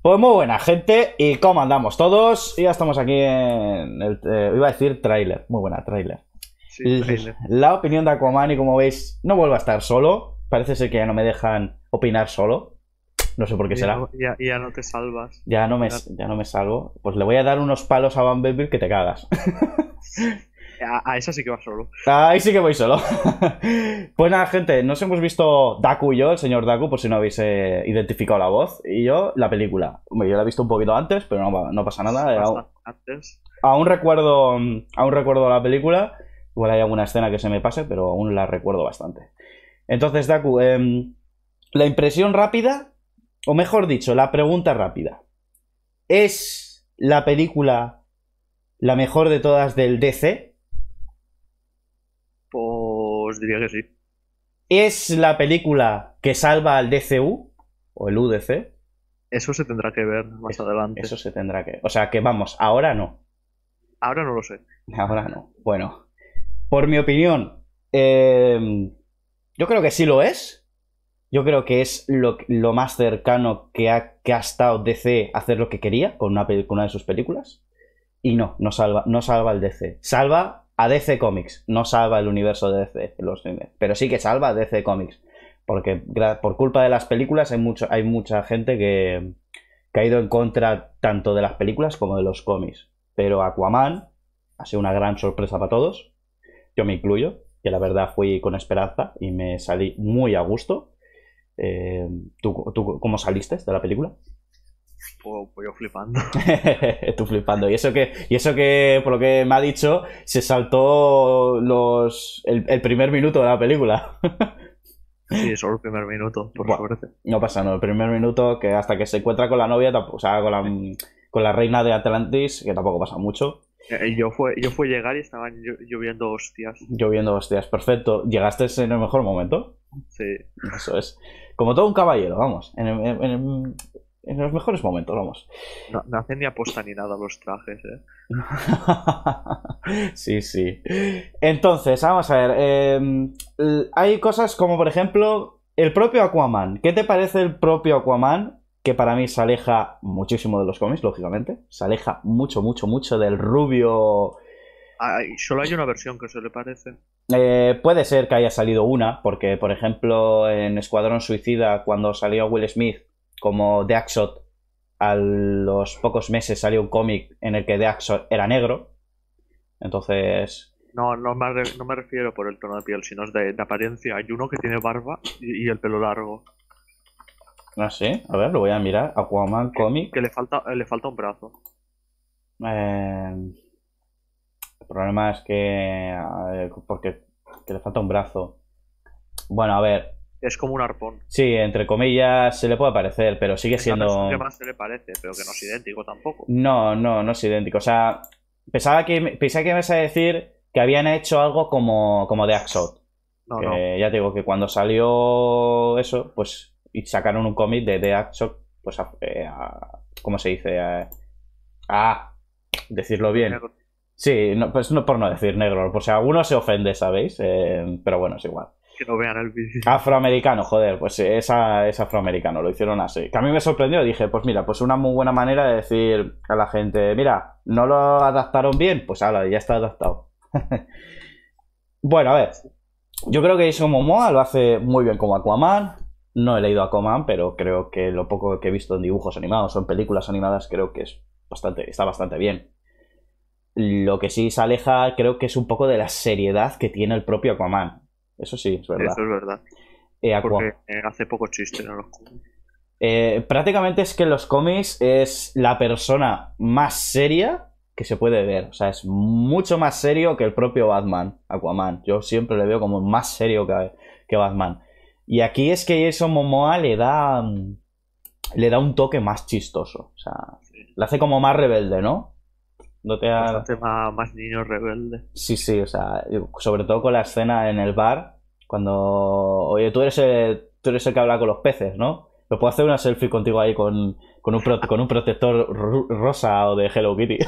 Pues muy buena gente, y cómo andamos todos, y ya estamos aquí en el, eh, iba a decir tráiler, muy buena, tráiler. La opinión de Aquaman, y como veis, no vuelvo a estar solo, parece ser que ya no me dejan opinar solo, no sé por qué será. Ya, ya, no te salvas. Ya no, me, ya no me salvo, pues le voy a dar unos palos a Van que te cagas. A, esa sí que va solo. Ahí sí que voy solo. pues nada, gente, nos hemos visto Daku y yo, el señor Daku, por si no habéis eh, identificado la voz. Y yo, la película. Hombre, yo la he visto un poquito antes, pero no, pasa nada. aún, antes. Aún recuerdo, la película. Igual hay alguna escena que se me pase, pero aún la recuerdo bastante. Entonces, Daku, em, la impresión rápida, o mejor dicho, la pregunta rápida. ¿Es la película la mejor de todas del DC? pues diría que sí. ¿Es la película que salva al DCU o el UDC? Eso se tendrá que ver más adelante. Eso se tendrá que. O sea que vamos, ahora no. Ahora no lo sé. Ahora no. Bueno, por mi opinión, em, yo creo que sí lo es. Yo creo que es lo, más cercano que ha, que estado DC hacer lo que quería con una, de sus películas. Y no, no salva, no salva al DC. Salva a DC Comics. No salva el universo de DC, los, pero sí que salva a DC Comics. Porque por culpa de las películas hay, mucho, hay mucha gente que, ha ido en contra tanto de las películas como de los cómics. Pero Aquaman ha sido una gran sorpresa para todos. Yo me incluyo, que la verdad fui con esperanza y me salí muy a gusto. Eh, ¿tú, cómo saliste de la película? Pues, pues, yo flipando. Tú flipando. Y eso que, y eso que, por lo que me ha dicho, se saltó los el, primer minuto de la película. Sí, solo el primer minuto, por favor. No pasa, no. El primer minuto que hasta que se encuentra con la novia, o sea, con la, con la reina de Atlantis, que tampoco pasa mucho. Eh, eh, yo fue, yo llegar y estaban lloviendo hostias. Lloviendo hostias, perfecto. Llegaste en el mejor momento. Sí. Eso es. Como todo un caballero, vamos. en el, en los mejores momentos, vamos. No, hacen ni aposta ni nada los trajes, ¿eh? sí, sí. Entonces, vamos a ver. Em, hay cosas como, por ejemplo, el propio Aquaman. ¿Qué te parece el propio Aquaman? Que para mí se aleja muchísimo de los cómics, lógicamente. Se aleja mucho, mucho, mucho del rubio. solo hay una versión que se le parece. Eh, puede ser que haya salido una, porque por ejemplo en Escuadrón Suicida, cuando salió Will Smith, como Deaxot, a los pocos meses salió un cómic en el que Deaxot era negro. Entonces. No, no me, refiero por el tono de piel, sino es de, apariencia. Hay uno que tiene barba y, el pelo largo. No ah, sé, a ver, lo voy a mirar. Aquaman cómic. Que le falta, eh, le falta un brazo. Eh, el problema es que. porque que le falta un brazo. Bueno, a ver es como un arpón. Sí, entre comillas se le puede parecer, pero sigue siendo. que se le parece, pero que no es idéntico tampoco. No, no, no es idéntico. O sea, pensaba que, pensaba que ibas a decir que habían hecho algo como, como de Axot. No, no. Ya te digo que cuando salió eso, pues y sacaron un cómic de The Axot, pues eh, a, ¿Cómo se dice? A, decirlo bien. Sí, pues no por no decir negro, por si alguno se ofende, ¿sabéis? Eh, pero bueno, es igual vean Afroamericano, joder, pues esa es afroamericano, lo hicieron así. Que a mí me sorprendió, dije, pues mira, pues una muy buena manera de decir a la gente, mira, no lo adaptaron bien, pues ahora ya está adaptado. bueno, a ver, yo creo que Jason Momoa lo hace muy bien como Aquaman. No he leído Aquaman, pero creo que lo poco que he visto en dibujos animados o en películas animadas creo que es bastante, está bastante bien. Lo que sí se aleja creo que es un poco de la seriedad que tiene el propio Aquaman. Eso sí, es verdad. Eso es verdad. Eh, Porque eh, hace poco chiste en los cómics. Eh, prácticamente es que en los cómics es la persona más seria que se puede ver. O sea, es mucho más serio que el propio Batman, Aquaman. Yo siempre le veo como más serio que, que Batman. Y aquí es que eso Momoa le da. Mm, le da un toque más chistoso. O sea, le hace como más rebelde, ¿no? te Bastante más, más niño rebelde. Sí, sí, o sea, sobre todo con la escena en el bar, cuando, oye, tú eres el, tú eres que habla con los peces, ¿no? Lo puedo hacer una selfie contigo ahí con, un, protector rosa o de Hello Kitty.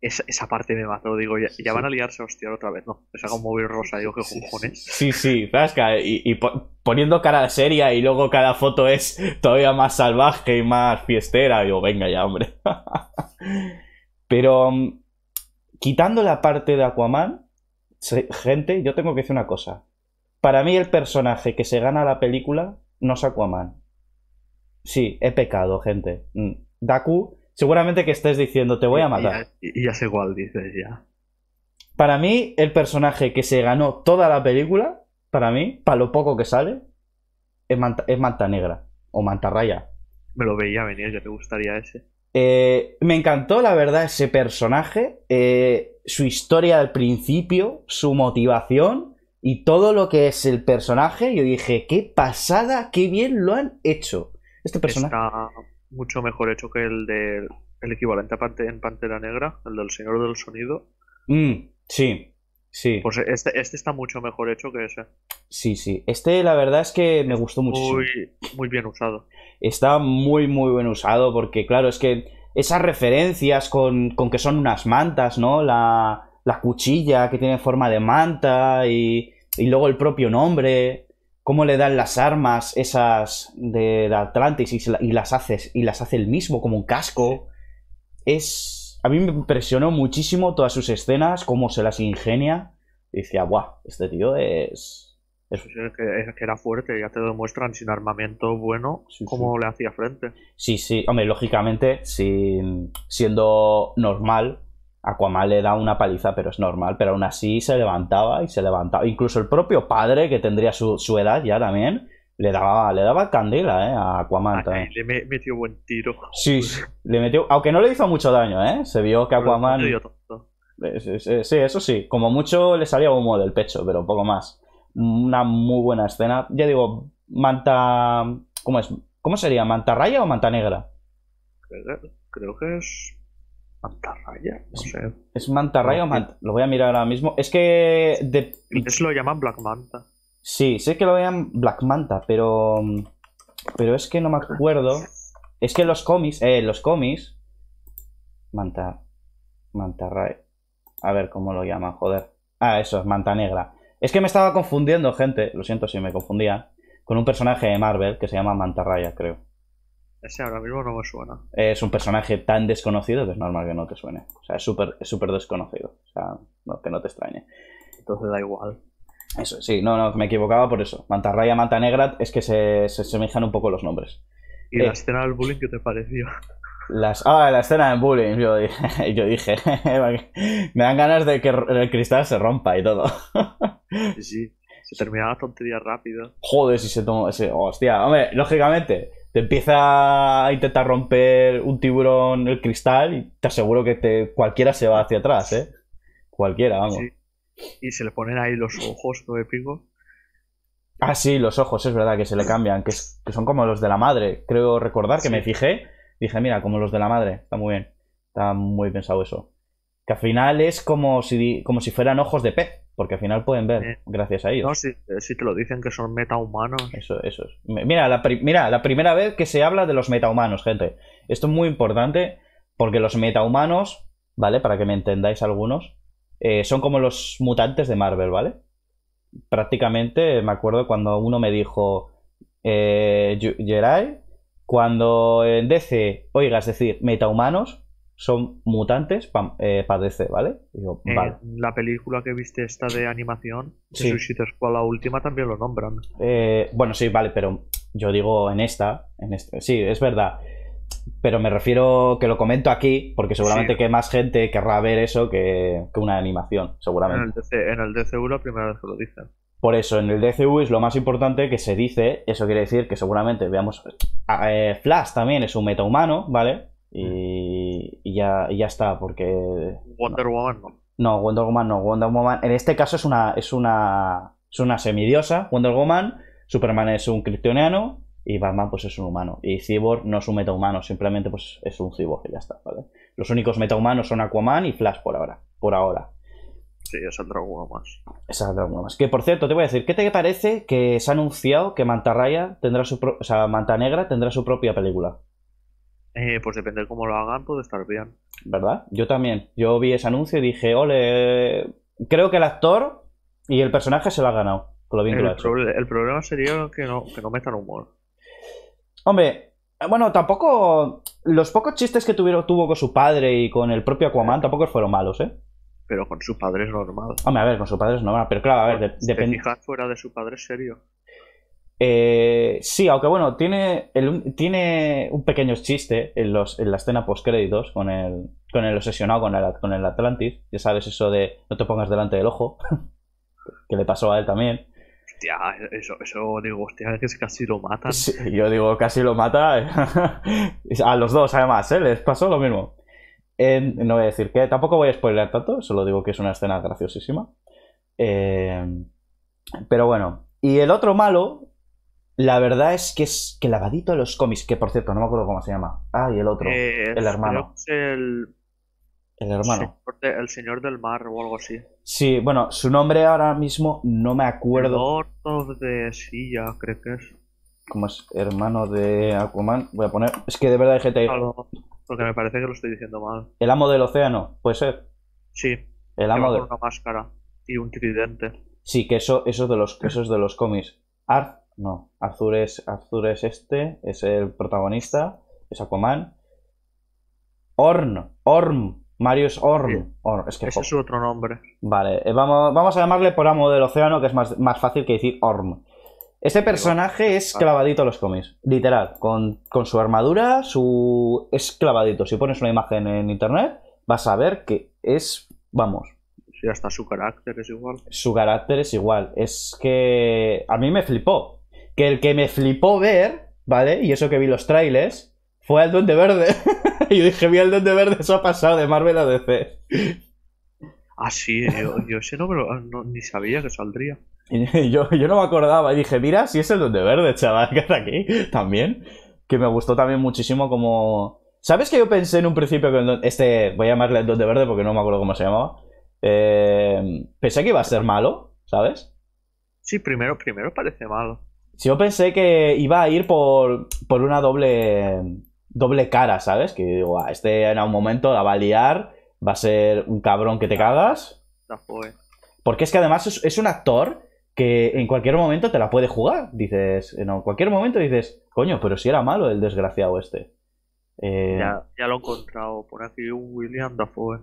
Esa, esa parte me mató, digo, ya, van a liarse hostia otra vez, ¿no? me hago un móvil rosa, digo, qué cojones. Sí, sí, y, y poniendo cara seria y luego cada foto es todavía más salvaje y más fiestera, digo, venga ya, hombre. Pero mm, quitando la parte de Aquaman, gente, yo tengo que decir una cosa. Para mí el personaje que se gana la película no es Aquaman. Sí, he pecado, gente. Mm. Daku, seguramente que estés diciendo, te voy a matar. Y, ya sé igual, dices ya. Para mí, el personaje que se ganó toda la película, para mí, para lo poco que sale, es Manta, es Negra o Manta Raya. Me lo veía venir, ya te gustaría ese. Eh, me encantó, la verdad, ese personaje, eh, su historia al principio, su motivación y todo lo que es el personaje. Yo dije, qué pasada, qué bien lo han hecho. Este personaje. Está mucho mejor hecho que el del equivalente a en Pantera Negra, el del Señor del Sonido. Mm, sí. Sí. Pues este, este, está mucho mejor hecho que ese. Sí, sí. Este la verdad es que me gustó muchísimo. Muy, muy bien usado. Está muy, muy bien usado porque, claro, es que esas referencias con, que son unas mantas, ¿no? La, cuchilla que tiene forma de manta y, y luego el propio nombre, cómo le dan las armas esas de Atlantis y, las, haces, y las hace el mismo como un casco. Es, a mí me impresionó muchísimo todas sus escenas, cómo se las ingenia. Y decía, guau, este tío es... Es... que, era fuerte, ya te lo demuestran sin armamento bueno cómo le hacía frente. Sí, sí, hombre, lógicamente, siendo normal, Aquaman le da una paliza, pero es normal, pero aún así se levantaba y se levantaba. Incluso el propio padre, que tendría su edad ya también, le daba, le daba candela, eh, A Aquaman Le metió buen tiro. Sí, le metió. Aunque no le hizo mucho daño, ¿eh? Se vio que Aquaman. Eh, sí, eso sí. Como mucho le salía humo del pecho, pero poco más. Una muy buena escena. Ya digo, manta. ¿Cómo es? ¿Cómo sería? raya o manta negra? Creo que es. Mantarraya, no sé. ¿Es mantarraya o manta? Lo voy a mirar ahora mismo. Es que. Es lo llaman Black Manta. Sí, sé que lo vean Black Manta, pero. Mm, pero es que no me acuerdo. Es que los cómics. Eh, los cómics. Manta. Manta Ray. A ver cómo lo llama, joder. Ah, eso, es Manta Negra. Es que me estaba confundiendo, gente. Lo siento si me confundía. Con un personaje de Marvel que se llama Manta Raya, creo. Ese ahora mismo no me suena. Es un personaje tan desconocido que es normal que no te suene. O sea, es súper es desconocido. O sea, que no te extrañe. Entonces da igual. Eso, sí, no, no, me equivocaba por eso. Mantarraya, Manta Negra, es que se, se semejan un poco los nombres. ¿Y la eh. escena del bullying qué te pareció? Las, ah, la escena del bullying, yo, dije. me dan ganas de que el cristal se rompa y todo. sí, se terminaba la tontería rápido. Joder, si se tomó ese. Hostia, hombre, lógicamente, te empieza a intentar romper un tiburón el cristal y te aseguro que te, cualquiera se va hacia atrás, ¿eh? Cualquiera, vamos y se le ponen ahí los ojos, todo épico. Ah, sí, los ojos, es verdad que se le cambian, que, son como los de la madre. Creo recordar que me fijé, dije, mira, como los de la madre, está muy bien, está muy pensado eso. Que al final es como si, como si fueran ojos de pez, porque al final pueden ver gracias a ellos. No, si, te lo dicen que son metahumanos. Eso, eso. Es. Mira mira, la primera vez que se habla de los metahumanos, gente. Esto es muy importante porque los metahumanos, ¿vale? Para que me entendáis algunos, eh, son como los mutantes de Marvel, ¿vale? Prácticamente me acuerdo cuando uno me dijo, eh, cuando en DC oigas decir metahumanos, son mutantes padece, eh, ¿vale? La película que viste esta de animación, sí. Suicide Squad, la última, también lo nombran. Eh, bueno, sí, vale, pero yo digo en esta, en esta sí, es verdad pero me refiero que lo comento aquí, porque seguramente que más gente querrá ver eso que, una animación, seguramente. En el, DCU la primera vez que lo dicen. Por eso, en el DCU es lo más importante que se dice, eso quiere decir que seguramente veamos... Ah, eh, Flash también es un metahumano, ¿vale? Y, y ya, ya está, porque... Wonder Woman no. No, Wonder Woman no, Wonder Woman... En este caso es una, es una, es una semidiosa, Wonder Woman, Superman es un kryptoniano y Batman pues es un humano. Y Cyborg no es un metahumano, simplemente pues es un cyborg y ya está, Los únicos metahumanos son Aquaman y Flash por ahora, por ahora. Sí, es Dragon dragón más. Es el más. Que por cierto, te voy a decir, ¿qué te parece que se ha anunciado que Mantarraya tendrá su o sea, Manta Negra tendrá su propia película? Eh, pues depende de cómo lo hagan, puede estar bien. ¿Verdad? Yo también. Yo vi ese anuncio y dije, ole, creo que el actor y el personaje se lo ha ganado. el, problema sería que no, que no metan humor. Hombre, eh, bueno, tampoco. Los pocos chistes que tuvieron, tuvo con su padre y con el propio Aquaman tampoco fueron malos, ¿eh? Pero con su padre es normal. Hombre, a ver, con su padre es normal. Pero claro, a ver, de, depende. fuera de su padre serio. Eh, sí, aunque bueno, tiene, el, tiene un pequeño chiste en, los, en la escena postcréditos con el, con el obsesionado con el, con el Atlantis. Ya sabes eso de no te pongas delante del ojo, que le pasó a él también. Hostia, eso, eso digo, hostia, que casi lo mata. yo digo, casi lo mata a los dos, además, ¿eh? les pasó lo mismo. Em, no voy a decir que tampoco voy a spoiler tanto, solo digo que es una escena graciosísima. Em, pero bueno, y el otro malo, la verdad es que es que lavadito de los cómics, que por cierto, no me acuerdo cómo se llama. Ah, y el otro, el hermano. el el hermano. El señor, del mar o algo así. Sí, bueno, su nombre ahora mismo no me acuerdo. Lord de Silla, creo que es. Como es hermano de Aquaman, voy a poner. Es que de verdad hay gente. porque me parece que lo estoy diciendo mal. El amo del océano, puede ser. Sí. El amo de. una máscara y un tridente. Sí, que eso, eso es de los, eso de los cómics. Art, no. Arthur es, es este, es el protagonista, es Aquaman. Orn, Orm, Marius Orm. Es que, es otro nombre. Vale, eh, vamos, vamos a llamarle por amo del océano, que es más, fácil que decir Orm. Este personaje es ah. clavadito a los cómics, literal, con, su armadura, su es clavadito. Si pones una imagen en internet, vas a ver que es, vamos. Sí, hasta su carácter es igual. Su carácter es igual. Es que a mí me flipó. Que el que me flipó ver, ¿vale? Y eso que vi los trailers, fue el Duende Verde. yo dije, mira el Duende Verde, eso ha pasado de Marvel a DC. Ah, sí, eh, yo, ese no, pero ah, ni sabía que saldría. yo, no me acordaba y dije, mira, si es el donde Verde, chaval, que está aquí también. Que me gustó también muchísimo como... ¿Sabes que yo pensé en un principio que el, este, voy a llamarle el Duende Verde porque no me acuerdo cómo se llamaba? Eh, pensé que iba a ser malo, ¿sabes? Sí, primero, primero parece malo. Si yo pensé que iba a ir por, por una doble doble cara, ¿sabes? Que digo, este en un momento la va a liar, va a ser un cabrón que te cagas. Porque es que además es, un actor que en cualquier momento te la puede jugar. Dices, en cualquier momento dices, coño, pero si era malo el desgraciado este. Eh, ya, ya, lo he encontrado por aquí, un William Dafoe.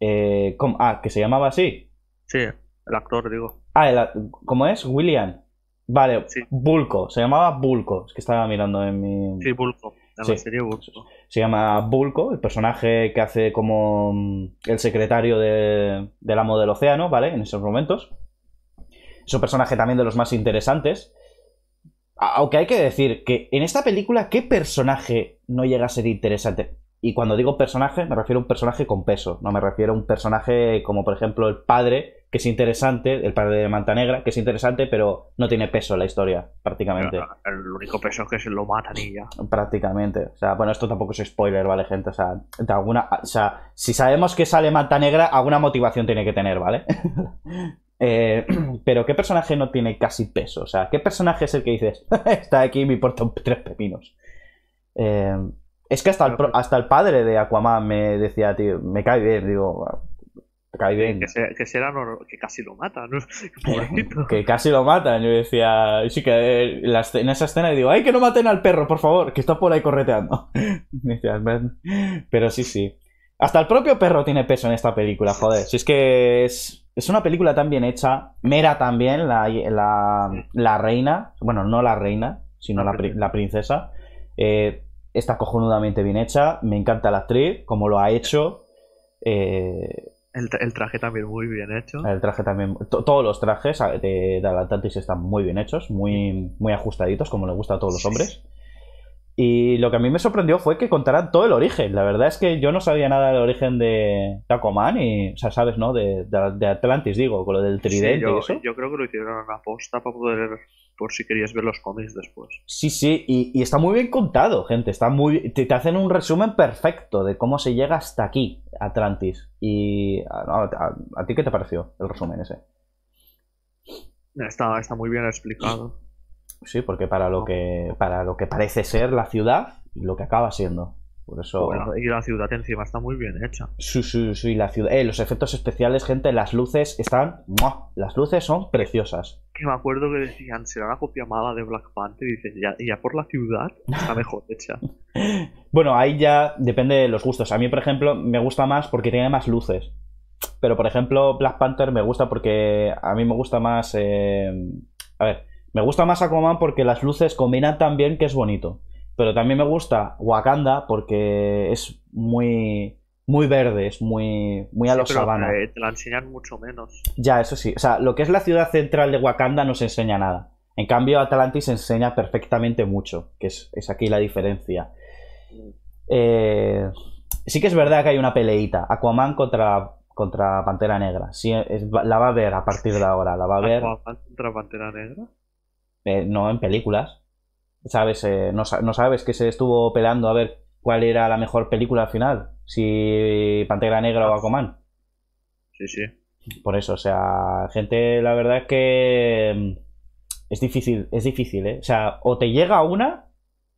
Eh, ¿cómo? Ah, que se llamaba así. Sí, el actor, digo. Ah, el, ¿cómo es? William. Vale, sí. Bulco, se llamaba Bulco, es que estaba mirando en mi... Sí, Bulco. Se llama Bulco, el personaje que hace como mm, el secretario de, del amo del océano, ¿vale? En esos momentos. Es un personaje también de los más interesantes. Aunque hay que decir que en esta película, ¿qué personaje no llega a ser interesante? Y cuando digo personaje, me refiero a un personaje con peso, no me refiero a un personaje como por ejemplo el padre que es interesante, el padre de Manta Negra, que es interesante, pero no tiene peso la historia, prácticamente. El, único peso es que se lo matan ya. Prácticamente. O sea, bueno, esto tampoco es spoiler, ¿vale, gente? O sea, alguna, o sea si sabemos que sale Manta Negra, alguna motivación tiene que tener, ¿vale? Eh, pero ¿qué personaje no tiene casi peso? O sea, ¿qué personaje es el que dices, está aquí y me importa tres pepinos? Eh, es que hasta el, hasta el padre de Aquaman me decía, tío, me cae bien, digo, que, que casi lo matan, que casi lo matan. Yo decía, sí, que eh, en esa escena digo, ¡ay, que no maten al perro, por favor! Que está por ahí correteando. Pero sí, sí. Hasta el propio perro tiene peso en esta película, joder. Si es que es, una película tan bien hecha. Mera también, la, reina. Bueno, no la reina, sino la, princesa. Eh, está cojonudamente bien hecha. Me encanta la actriz, como lo ha hecho. Eh, el, traje también muy bien hecho. El traje también. Todos los trajes ah, de, de Atlantis están muy bien hechos, muy, muy ajustaditos, como le gusta a todos los hombres. Y lo que a mí me sorprendió fue que contaran todo el origen. La verdad es que yo no sabía nada del origen de Aquaman y, o sea, sabes, ¿no? De, de, Atlantis, digo, con lo del tridente yo, y eso. Yo creo que lo hicieron a una posta para poder por si querías ver los cómics después. Sí, sí, y, está muy bien contado, gente. Está muy, te, hacen un resumen perfecto de cómo se llega hasta aquí, Atlantis. ¿Y ah, a, ti qué te pareció el resumen ese? Está, está muy bien explicado. Sí, porque para lo, que, para lo que parece ser la ciudad, lo que acaba siendo eso... y la ciudad encima está muy bien hecha. Sí, sí, sí, la ciudad... Eh, los efectos especiales, gente, las luces están... Las luces son preciosas. Que me acuerdo que decían, será una copia mala de Black Panther y dices, ya, por la ciudad está mejor hecha. bueno, ahí ya depende de los gustos. A mí, por ejemplo, me gusta más porque tiene más luces. Pero, por ejemplo, Black Panther me gusta porque a mí me gusta más... Eh, a ver, me gusta más Aquaman porque las luces combinan tan bien que es bonito. Pero también me gusta Wakanda porque es muy muy verde, es muy, muy a los sí, sabanas. Eh, te, la enseñan mucho menos. Ya, eso sí. O sea, lo que es la ciudad central de Wakanda no se enseña nada. En cambio, Atlantis enseña perfectamente mucho, que es, aquí la diferencia. Mm. Eh, sí que es verdad que hay una peleita. Aquaman contra, contra Pantera Negra. Sí, la va a ver a partir de ahora. La va a ver. ¿Aquaman contra Pantera Negra? Eh, no, en películas sabes, eh, no, sabes que se estuvo pelando a ver cuál era la mejor película al final, si Pantera Negra o ah. Aquaman. Sí, sí. Por eso, o sea, gente, la verdad es que mm, es difícil, es difícil, ¿eh? O sea, o te llega una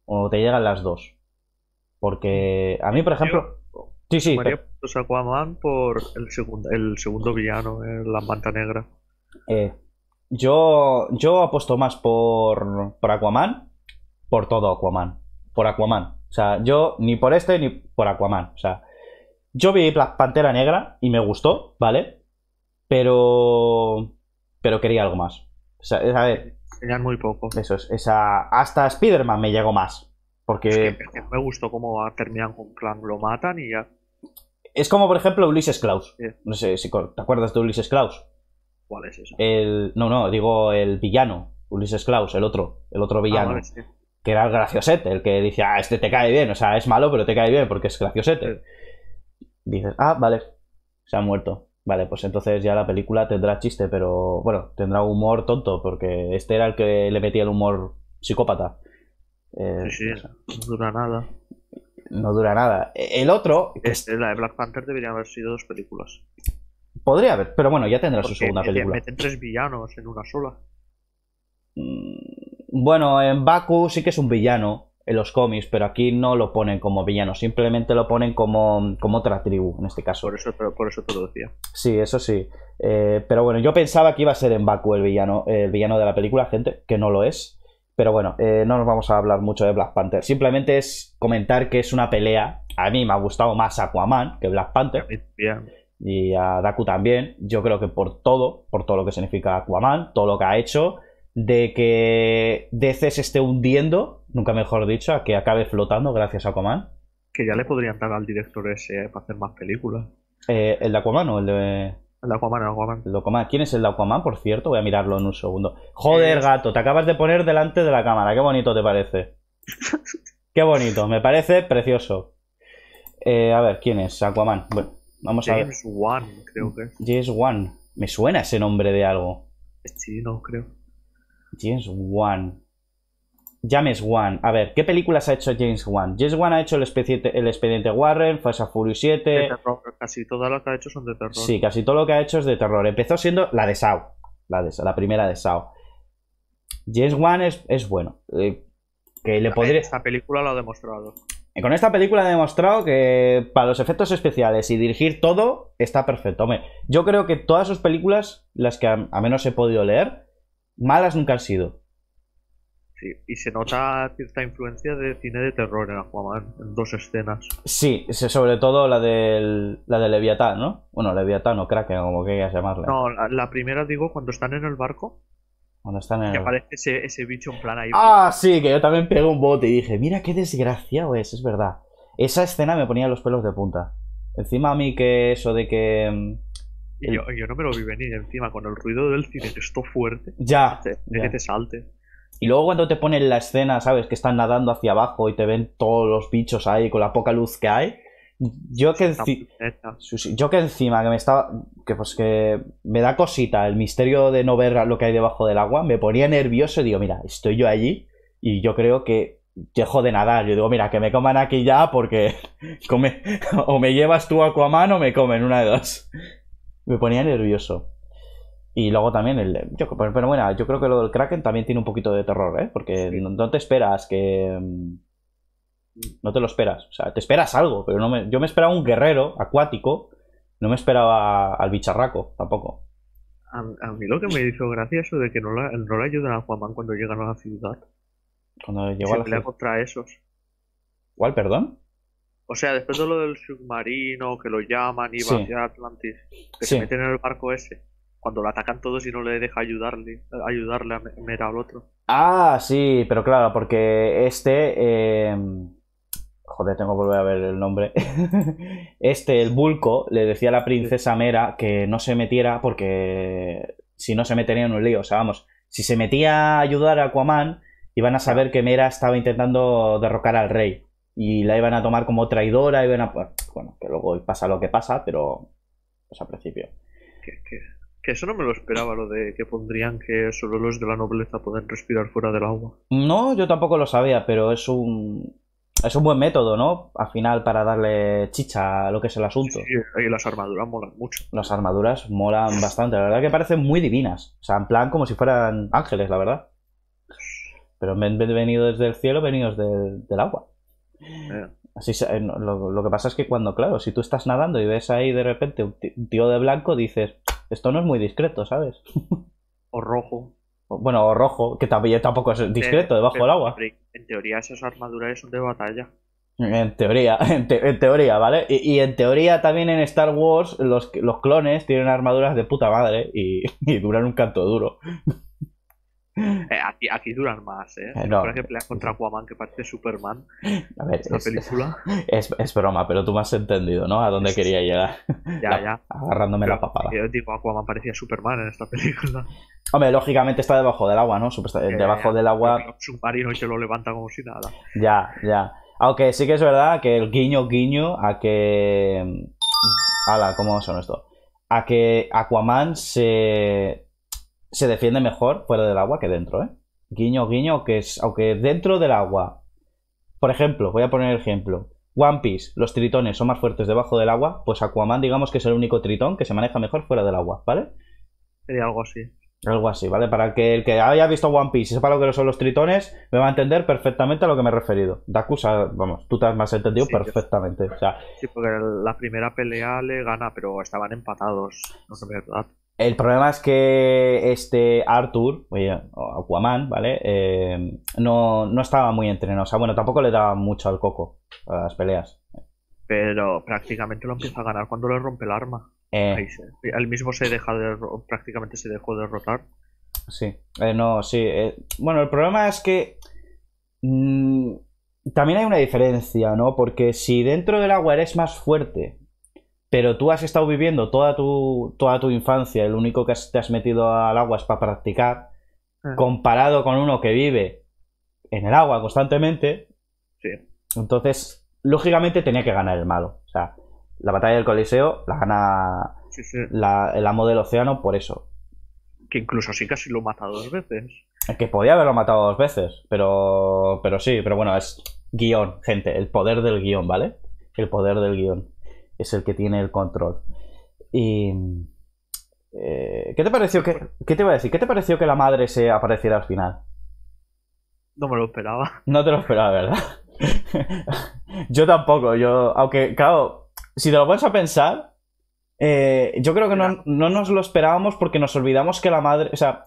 o te llegan las dos. Porque a mí, por ejemplo... sí, sí. María, Aquaman por el, segundo, el segundo villano, eh, la manta negra. Eh, yo, yo apuesto más por, por Aquaman, por todo Aquaman. Por Aquaman. O sea, yo ni por este ni por Aquaman. O sea, yo vi Pantera Negra y me gustó, ¿vale? Pero. Pero quería algo más. O sea, a muy poco. Eso es. Esa, hasta Spider-Man me llegó más. Porque... me gustó cómo terminan con Clan, lo matan y ya. Es como, por ejemplo, Ulises Klaus. No sé si te acuerdas de Ulises Klaus. ¿Cuál es eso? No, no, digo el villano. Ulises Klaus, el otro. El otro ah, villano que era el graciosete, el que dice, ah, este te cae bien, o sea, es malo, pero te cae bien porque es graciosete. Dices, ah, vale, se ha muerto. Vale, pues entonces ya la película tendrá chiste, pero bueno, tendrá humor tonto, porque este era el que le metía el humor psicópata. Eh, sí, no dura nada. No dura nada. E-, el otro. Este, la de Black Panther debería haber sido dos películas. Podría haber, pero bueno, ya tendrá su segunda película. Meten tres villanos en una sola. Mm, bueno, en Baku sí que es un villano en los cómics, pero aquí no lo ponen como villano, simplemente lo ponen como, como otra tribu, en este caso. Por eso, por, eso te lo decía. Sí, eso sí. Eh, pero bueno, yo pensaba que iba a ser en Baku el villano, el villano de la película, gente, que no lo es. Pero bueno, eh, no nos vamos a hablar mucho de Black Panther. Simplemente es comentar que es una pelea. A mí me ha gustado más Aquaman que Black Panther. Y a Daku también. Yo creo que por todo, por todo lo que significa Aquaman, todo lo que ha hecho de que DC se esté hundiendo, nunca mejor dicho, a que acabe flotando gracias a Aquaman. Que ya le podrían dar al director ese eh, para hacer más películas. Eh, ¿El de Aquaman o el de.? El de Aquaman, el Aquaman. Aquaman. ¿Quién es el de Aquaman, por cierto? Voy a mirarlo en un segundo. Joder, gato, te acabas de poner delante de la cámara. Qué bonito te parece. Qué bonito, me parece precioso. Eh, a ver, ¿quién es Aquaman? Bueno, vamos James a ver. Wan, creo que James Wan. Me suena ese nombre de algo. Sí, no, creo. James Wan. James Wan. A ver, ¿qué películas ha hecho James Wan? James Wan ha hecho El Expediente, Warren, Fast and 7. Casi todas las que ha hecho son de terror. Sí, casi todo lo que ha hecho es de terror. Empezó siendo la de Sao. La, de, la primera de Sao. James Wan es, bueno. Eh, que le Esta película lo ha demostrado. Eh, con esta película ha demostrado que para los efectos especiales y dirigir todo está perfecto. Hombre, yo creo que todas sus películas, las que a, a menos he podido leer, malas nunca han sido. Sí, y se nota cierta influencia de cine de terror en Aquaman, en dos escenas. Sí, sobre todo la del, la de Leviatán, ¿no? Bueno, Leviatán o Kraken, como quieras llamarle. No, la, primera digo cuando están en el barco. Cuando están en Que el... aparece ese, bicho en plan ahí. Ah, sí, que yo también pegué un bote y dije, mira qué desgraciado es, es verdad. Esa escena me ponía los pelos de punta. Encima a mí que eso de que mm, yo, yo, no me lo vi venir encima con el ruido del cine que esto fuerte. Ya. de que te salte. Y luego cuando te ponen la escena, ¿sabes? Que están nadando hacia abajo y te ven todos los bichos ahí con la poca luz que hay. Yo que, yo que encima que me estaba. Que pues que me da cosita el misterio de no ver lo que hay debajo del agua. Me ponía nervioso y digo, mira, estoy yo allí y yo creo que dejo de nadar. Yo digo, mira, que me coman aquí ya porque come, o me llevas tú Aquaman o me comen, una de dos me ponía nervioso. Y luego también el. Yo, pero bueno, yo creo que lo del Kraken también tiene un poquito de terror, ¿eh? Porque no, te esperas que. Mm, no te lo esperas. O sea, te esperas algo, pero no me, yo me esperaba un guerrero acuático. No me esperaba al bicharraco tampoco. A, mí lo que me hizo gracia es de que no, la, no le ayudan a Juan cuando llegan a la ciudad. Cuando llegan a la ciudad. contra esos. ¿Cuál, perdón? O sea, después de lo del submarino, que lo llaman y va hacia Atlantis, que se meten en el barco ese, cuando lo atacan todos y no le deja ayudarle, ayudarle a Mera al otro. Ah, sí, pero claro, porque este. Eh, joder, tengo que volver a ver el nombre. este, el Bulco, le decía a la princesa Mera que no se metiera porque si no se metería en un lío. O sea, vamos, si se metía a ayudar a Aquaman, iban a saber que Mera estaba intentando derrocar al rey y la iban a tomar como traidora, iban pues, Bueno, que luego pasa lo que pasa, pero pues al principio. Que, eso no me lo esperaba, lo de que pondrían que solo los de la nobleza pueden respirar fuera del agua. No, yo tampoco lo sabía, pero es un... Es un buen método, ¿no? Al final, para darle chicha a lo que es el asunto. Sí, y las armaduras molan mucho. Las armaduras molan bastante. La verdad que parecen muy divinas. O sea, en plan como si fueran ángeles, la verdad. Pero venidos del cielo, venidos del agua. Eh. Así, eh, lo, que pasa es que cuando, claro, si tú estás nadando y ves ahí de repente un tío de blanco, dices, esto no es muy discreto, ¿sabes? O rojo. bueno, o rojo, que tampoco es discreto debajo del agua. En teoría esas armaduras son de batalla. En teoría, en, teoría, ¿vale? Y, en teoría también en Star Wars los, los clones tienen armaduras de puta madre y duran un canto duro. Eh, aquí, aquí, duran más, ¿eh? eh no, que pelean contra Aquaman, que parece Superman. A ver, la película. Es, es, broma, pero tú me has entendido, ¿no? A dónde quería llegar. Ya, ya. Agarrándome la papada. Eh, digo, Aquaman parecía Superman en esta película. Hombre, lógicamente está debajo del agua, ¿no? Eh, debajo del agua. Submarino y se lo levanta como si nada. Ya, ya. Aunque sí que es verdad que el guiño, guiño a que. Ala, ¿cómo son esto? A que Aquaman se se defiende mejor fuera del agua que dentro, ¿eh? Guiño, guiño, que es, aunque dentro del agua. Por ejemplo, voy a poner el ejemplo. One Piece, los tritones son más fuertes debajo del agua, pues Aquaman digamos que es el único tritón que se maneja mejor fuera del agua, ¿vale? Sería algo así. Algo así, ¿vale? Para que el que haya visto One Piece y sepa lo que son los tritones, me va a entender perfectamente a lo que me he referido. Dakusa, vamos, tú te has entendido perfectamente. porque la primera pelea le gana, pero estaban empatados. No sé, ¿verdad? El problema es que este Arthur, oye, Aquaman, ¿vale? Eh, no, estaba muy entrenado. O sea, bueno, tampoco le daba mucho al coco a las peleas. Pero prácticamente lo empieza a ganar cuando le rompe el arma. Eh, él mismo se deja de, prácticamente se dejó derrotar. Sí, eh, no, sí. Eh, bueno, el problema es que mm, también hay una diferencia, ¿no? Porque si dentro del agua eres más fuerte pero tú has estado viviendo toda tu, toda tu infancia, el único que te has metido al agua es para practicar, ah. comparado con uno que vive en el agua constantemente. Entonces, lógicamente tenía que ganar el malo. O sea, la batalla del Coliseo la gana el amo del océano por eso. Que incluso sí casi lo matado dos veces. Que podía haberlo matado dos veces, pero, pero sí, pero bueno, es guión, gente, el poder del guión, ¿vale? El poder del guión es el que tiene el control. Y. Eh, ¿Qué te pareció que. ¿Qué te iba a decir? ¿Qué te pareció que la madre se apareciera al final? No me lo esperaba. No te lo esperaba, ¿verdad? yo tampoco, yo. Aunque, claro, si te lo pones a pensar. Eh, yo creo que no, nos lo esperábamos porque nos olvidamos que la madre. O sea,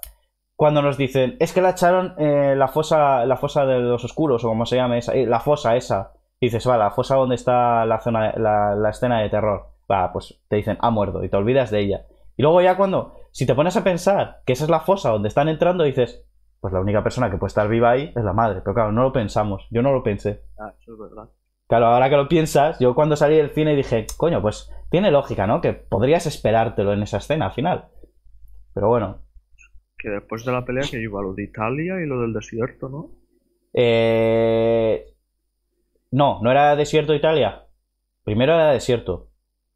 cuando nos dicen, es que la echaron eh, la fosa. La fosa de los oscuros, o como se llame esa. la fosa esa dices, va, la fosa donde está la zona, la, escena de terror. Va, pues te dicen, ha muerto, y te olvidas de ella. Y luego ya cuando, si te pones a pensar que esa es la fosa donde están entrando, dices, pues la única persona que puede estar viva ahí es la madre. Pero claro, no lo pensamos. Yo no lo pensé. Ah, eso es verdad. Claro, ahora que lo piensas, yo cuando salí del cine dije, coño, pues tiene lógica, ¿no? Que podrías esperártelo en esa escena al final. Pero bueno. Que después de la pelea que lleva lo de Italia y lo del desierto, ¿no? Eh... No, no era desierto Italia. Primero era desierto.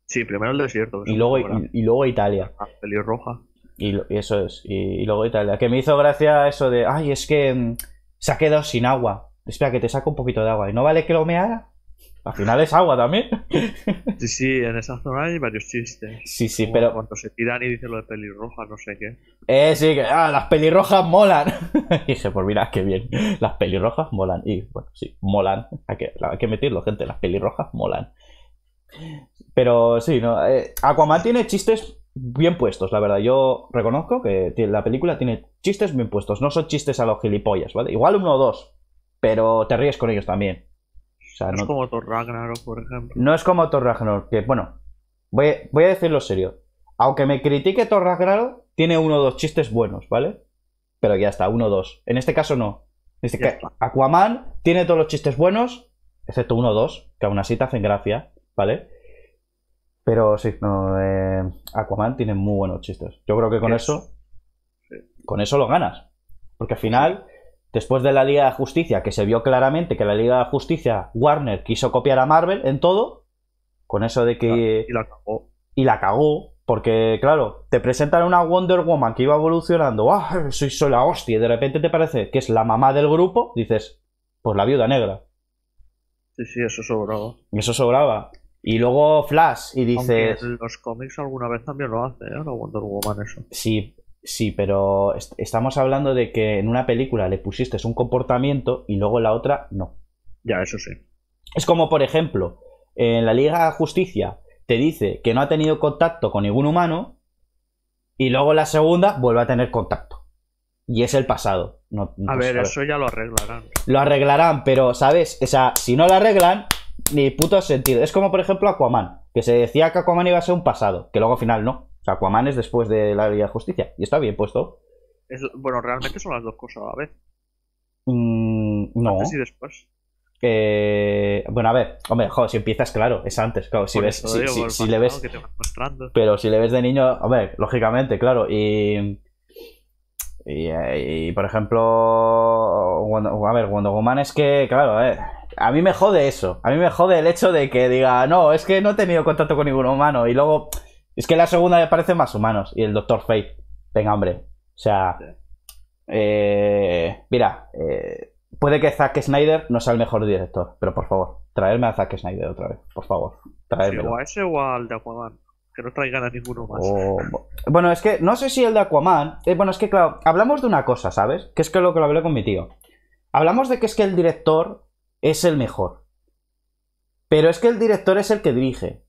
Sí, primero el desierto. Y luego, y, luego Italia. Ah, y, eso es. Y, luego Italia. Que me hizo gracia eso de, ay, es que mm, se ha quedado sin agua. Espera, que te saco un poquito de agua. ¿Y no vale que lo meara? Al final es agua también. Sí, sí, en esa zona hay varios chistes. Sí, sí, pero. Cuando se tiran y dicen lo de pelirrojas, no sé qué. Eh, sí, que. Ah, las pelirrojas molan. y se pues mira, qué bien. Las pelirrojas molan. Y bueno, sí, molan. Hay que, hay que meterlo, gente. Las pelirrojas molan. Pero sí, no. Eh, Aquaman tiene chistes bien puestos, la verdad. Yo reconozco que la película tiene chistes bien puestos. No son chistes a los gilipollas, ¿vale? Igual uno o dos. Pero te ríes con ellos también no es como Thor Ragnarok, por ejemplo. No es como Thor Ragnarok, que bueno, voy, a decirlo serio. Aunque me critique Thor Ragnarok, tiene uno o dos chistes buenos, ¿vale? Pero ya está, uno o dos. En este caso no. Dice este que Aquaman tiene todos los chistes buenos, excepto uno o dos, que aún así te hacen gracia, ¿vale? Pero sí, no, eh, Aquaman tiene muy buenos chistes. Yo creo que con eso, con eso lo ganas. Porque al final, Después de la Liga de Justicia, que se vio claramente que la Liga de Justicia, Warner quiso copiar a Marvel en todo, con eso de que... Y la cagó. Y la cagó, porque claro, te presentan una Wonder Woman que iba evolucionando, ¡ah, soy, sola hostia! Y de repente te parece que es la mamá del grupo, dices, pues la viuda negra. Sí, sí, eso sobraba. Eso sobraba. Y luego Flash y dices... los cómics alguna vez también lo hace, ¿eh? Wonder Woman eso. Sí, Sí, pero estamos hablando de que en una película le pusiste un comportamiento y luego en la otra no. Ya, eso sí. Es como, por ejemplo, en la Liga de Justicia te dice que no ha tenido contacto con ningún humano y luego en la segunda vuelve a tener contacto. Y es el pasado. a ver, eso ya lo arreglarán. Lo arreglarán, pero, ¿sabes? O si no lo arreglan, ni puto sentido. Es como, por ejemplo, Aquaman, que se decía que Aquaman iba a ser un pasado, que luego al final no. Aquaman es después de la Liga de Justicia. Y está bien puesto. bueno, realmente son las dos cosas a la vez. Mm, no. Antes y después. Eh, bueno, a ver, hombre, joder, si empiezas, claro, es antes, Si, le ves. pero si le ves de niño, a ver, lógicamente, claro. Y. Y, eh, por ejemplo, a ver, cuando Woman es que, claro, a, eh, a mí me jode eso. A mí me jode el hecho de que diga, no, es que no he tenido contacto con ningún humano. Y luego, es que la segunda me parece más humanos. Y el Dr. Fate. Venga, hombre. O sea. Eh, mira, eh, puede que Zack Snyder no sea el mejor director, pero por favor, traerme a Zack Snyder otra vez. Por favor, traerme. o a ese o al de Aquaman. Que no traigan a ninguno más. bueno, es que no sé si el de Aquaman. Eh, bueno, es que claro, hablamos de una cosa, ¿sabes? Que es que lo que lo hablé con mi tío. Hablamos de que es que el director es el mejor. Pero es que el director es el que dirige.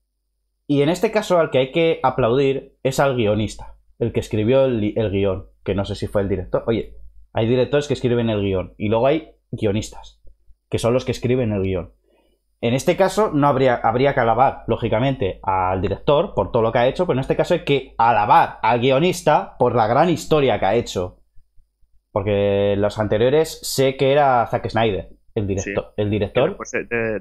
Y en este caso al que hay que aplaudir es al guionista, el que escribió el, guion, guión, que no sé si fue el director. Oye, hay directores que escriben el guión y luego hay guionistas, que son los que escriben el guión. En este caso no habría, habría que alabar, lógicamente, al director por todo lo que ha hecho, pero en este caso hay que alabar al guionista por la gran historia que ha hecho. Porque los anteriores sé que era Zack Snyder, el director. El director.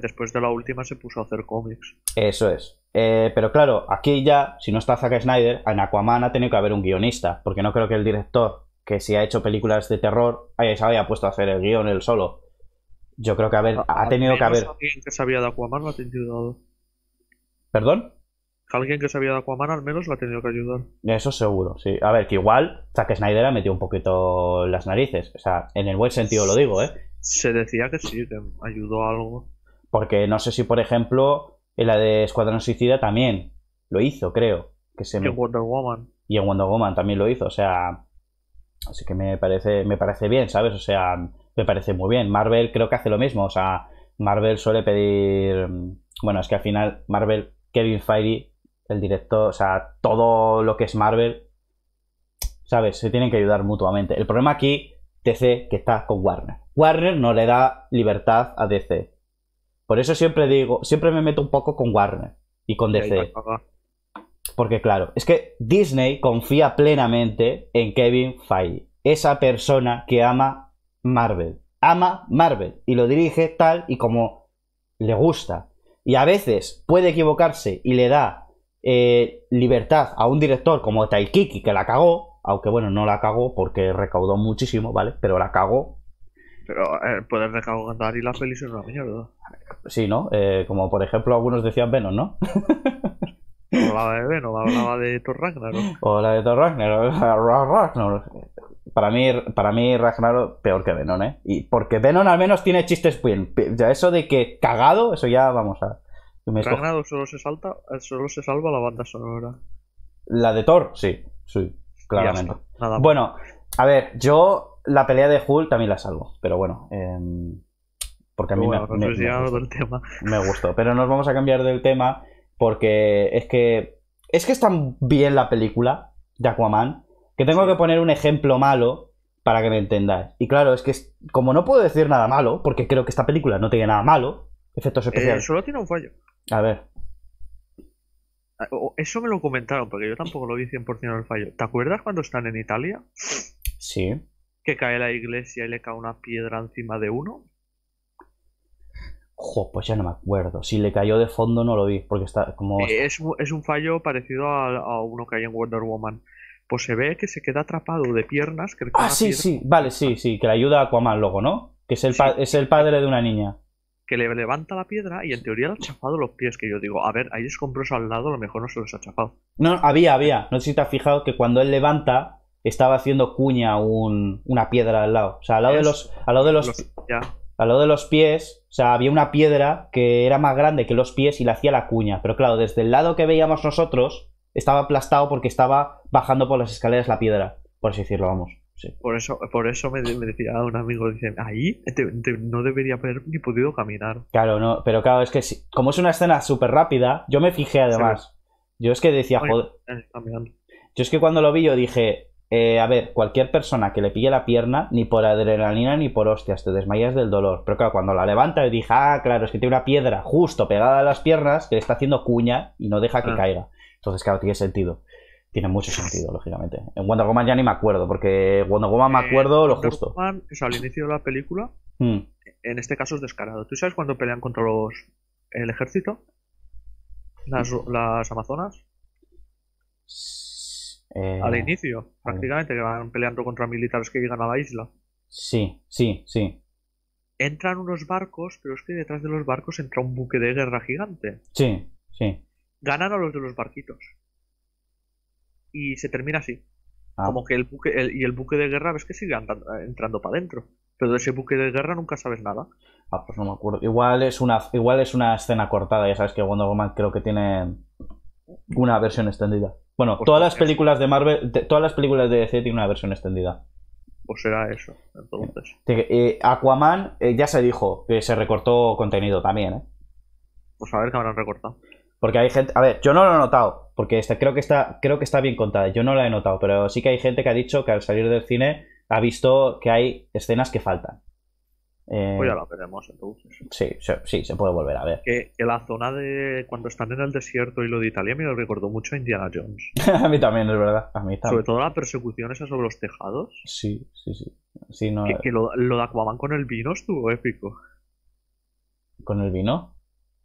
después de la última se puso a hacer cómics. Eso es. Eh, pero claro, aquí ya, si no está Zack Snyder, en Aquaman ha tenido que haber un guionista, porque no creo que el director, que si ha hecho películas de terror, haya, eh, se haya puesto a hacer el guion él solo. Yo creo que haber, ah, ha tenido que haber. Alguien que sabía de Aquaman lo ha tenido ¿Perdón? Alguien que sabía de Aquaman al menos lo ha tenido que ayudar. Eso seguro, sí. A ver, que igual Zack Snyder ha metido un poquito las narices. O sea, en el buen sentido lo digo, ¿eh? Se decía que sí, que ayudó algo. Porque no sé si, por ejemplo, en la de Escuadrón Suicida también lo hizo, creo. Que se y en Wonder Woman. Y en Wonder Woman también lo hizo, o sea. Así que me parece, me parece bien, ¿sabes? O sea, me parece muy bien. Marvel creo que hace lo mismo, o sea, Marvel suele pedir. Mm, bueno, es que al final, Marvel, Kevin Feige, el director, o sea, todo lo que es Marvel, ¿sabes? Se tienen que ayudar mutuamente. El problema aquí, DC, que está con Warner. Warner no le da libertad a DC. Por eso siempre digo, siempre me meto un poco con Warner y con DC. Porque claro, es que Disney confía plenamente en Kevin Feige, esa persona que ama Marvel. Ama Marvel y lo dirige tal y como le gusta. Y a veces puede equivocarse y le da eh, libertad a un director como Taikiki, que la cagó, aunque bueno, no la cagó porque recaudó muchísimo, ¿vale? Pero la cagó pero eh, poder de cantar y la pelis es una mierda. Sí, ¿no? Eh, como por ejemplo algunos decían Venom, ¿no? La de Venom, hablaba de Thor Ragnarok. O la de Thor Ragnarok, Para mí, para mí Ragnarok peor que Venom, ¿eh? Y porque Venom al menos tiene chistes bien. Ya eso de que cagado, eso ya vamos a... Ragnarok solo se, salta, eh, solo se salva la banda sonora. La de Thor, sí, sí, claramente. bueno, a ver, yo la pelea de Hulk también la salvo, pero bueno. Em, porque a mí me, gustó, me, gustó, Pero nos vamos a cambiar del tema porque es que es que es tan bien la película de Aquaman que tengo que poner un ejemplo malo para que me entendáis. Y claro, es que como no puedo decir nada malo, porque creo que esta película no tiene nada malo, efectos eh, especiales. solo tiene un fallo. A ver. Ah, eso me lo comentaron, porque yo tampoco lo vi 100% el fallo. ¿Te acuerdas cuando están en Italia? Sí cae la iglesia y le cae una piedra encima de uno. pues ya no me acuerdo. Si le cayó de fondo no lo vi, porque está como... Eh, es, un fallo parecido a, uno que hay en Wonder Woman. Pues se ve que se queda atrapado de piernas. ah, sí, sí, vale, sí, sí, que le ayuda a Aquaman luego, ¿no? Que es el, es el padre de una niña que le levanta la piedra y en teoría le ha chafado los pies. Que yo digo, a ver, hay escombros al lado, a lo mejor no se los ha chafado. No, había, había. No sé si te has fijado que cuando él levanta, estaba haciendo cuña un, una piedra al lado. O sea, al lado de los. Al de los, al de los pies, o sea, había una piedra que era más grande que los pies y le hacía la cuña. Pero claro, desde el lado que veíamos nosotros, estaba aplastado porque estaba bajando por las escaleras la piedra, por así decirlo, vamos. Por eso, por eso me, decía un amigo, dice, ahí no debería haber ni podido caminar. Claro, no, pero claro, es que como es una escena súper rápida, yo me fijé además. Yo es que decía, joder. Eh, yo es que cuando lo vi, yo dije, eh, a ver, cualquier persona que le pille la pierna, ni por adrenalina ni por hostias, te desmayas del dolor. Pero claro, cuando la levanta, le dije, ah, claro, es que tiene una piedra justo pegada a las piernas que le está haciendo cuña y no deja que ah. caiga. Entonces, claro, tiene sentido. Tiene mucho sentido, lógicamente. En Wonder Woman ya ni me acuerdo, porque Wonder Woman me eh, acuerdo lo justo. al inicio de la película, hmm. en este caso es descarado. ¿Tú sabes cuando pelean contra los el ejército? Las, las Amazonas. Eh, Al inicio, eh. prácticamente, que van peleando contra militares que llegan a la isla. Sí, sí, sí. Entran unos barcos, pero es que detrás de los barcos entra un buque de guerra gigante. Sí, sí. Ganan a los de los barquitos. Y se termina así. Ah. Como que el buque y el buque de guerra ves que sigue eh, entrando para adentro. Pero de ese buque de guerra nunca sabes nada. Ah, pues no me acuerdo. Igual es una, igual es una escena cortada, ya sabes que Wonder Woman creo que tiene una versión extendida. Bueno, pues todas las películas de Marvel, todas las películas de DC tienen una versión extendida. Pues será eso, eh, Aquaman eh, ya se dijo que se recortó contenido también, ¿eh? Pues a ver qué habrán recortado. Porque hay gente, a ver, yo no lo he notado, porque este, creo que está creo que está bien contada, yo no la he notado, pero sí que hay gente que ha dicho que al salir del cine ha visto que hay escenas que faltan. Pues ya eh, la veremos entonces. Sí, sí, se puede volver a ver. Que, la zona de cuando están en el desierto y lo de Italia me lo recordó mucho a Indiana Jones. a mí también, es verdad. Sobre todo la persecución esa sobre los tejados. Sí, sí, sí. no... Eh. Que, lo, lo, de Aquaman con el vino estuvo épico. ¿Con el vino?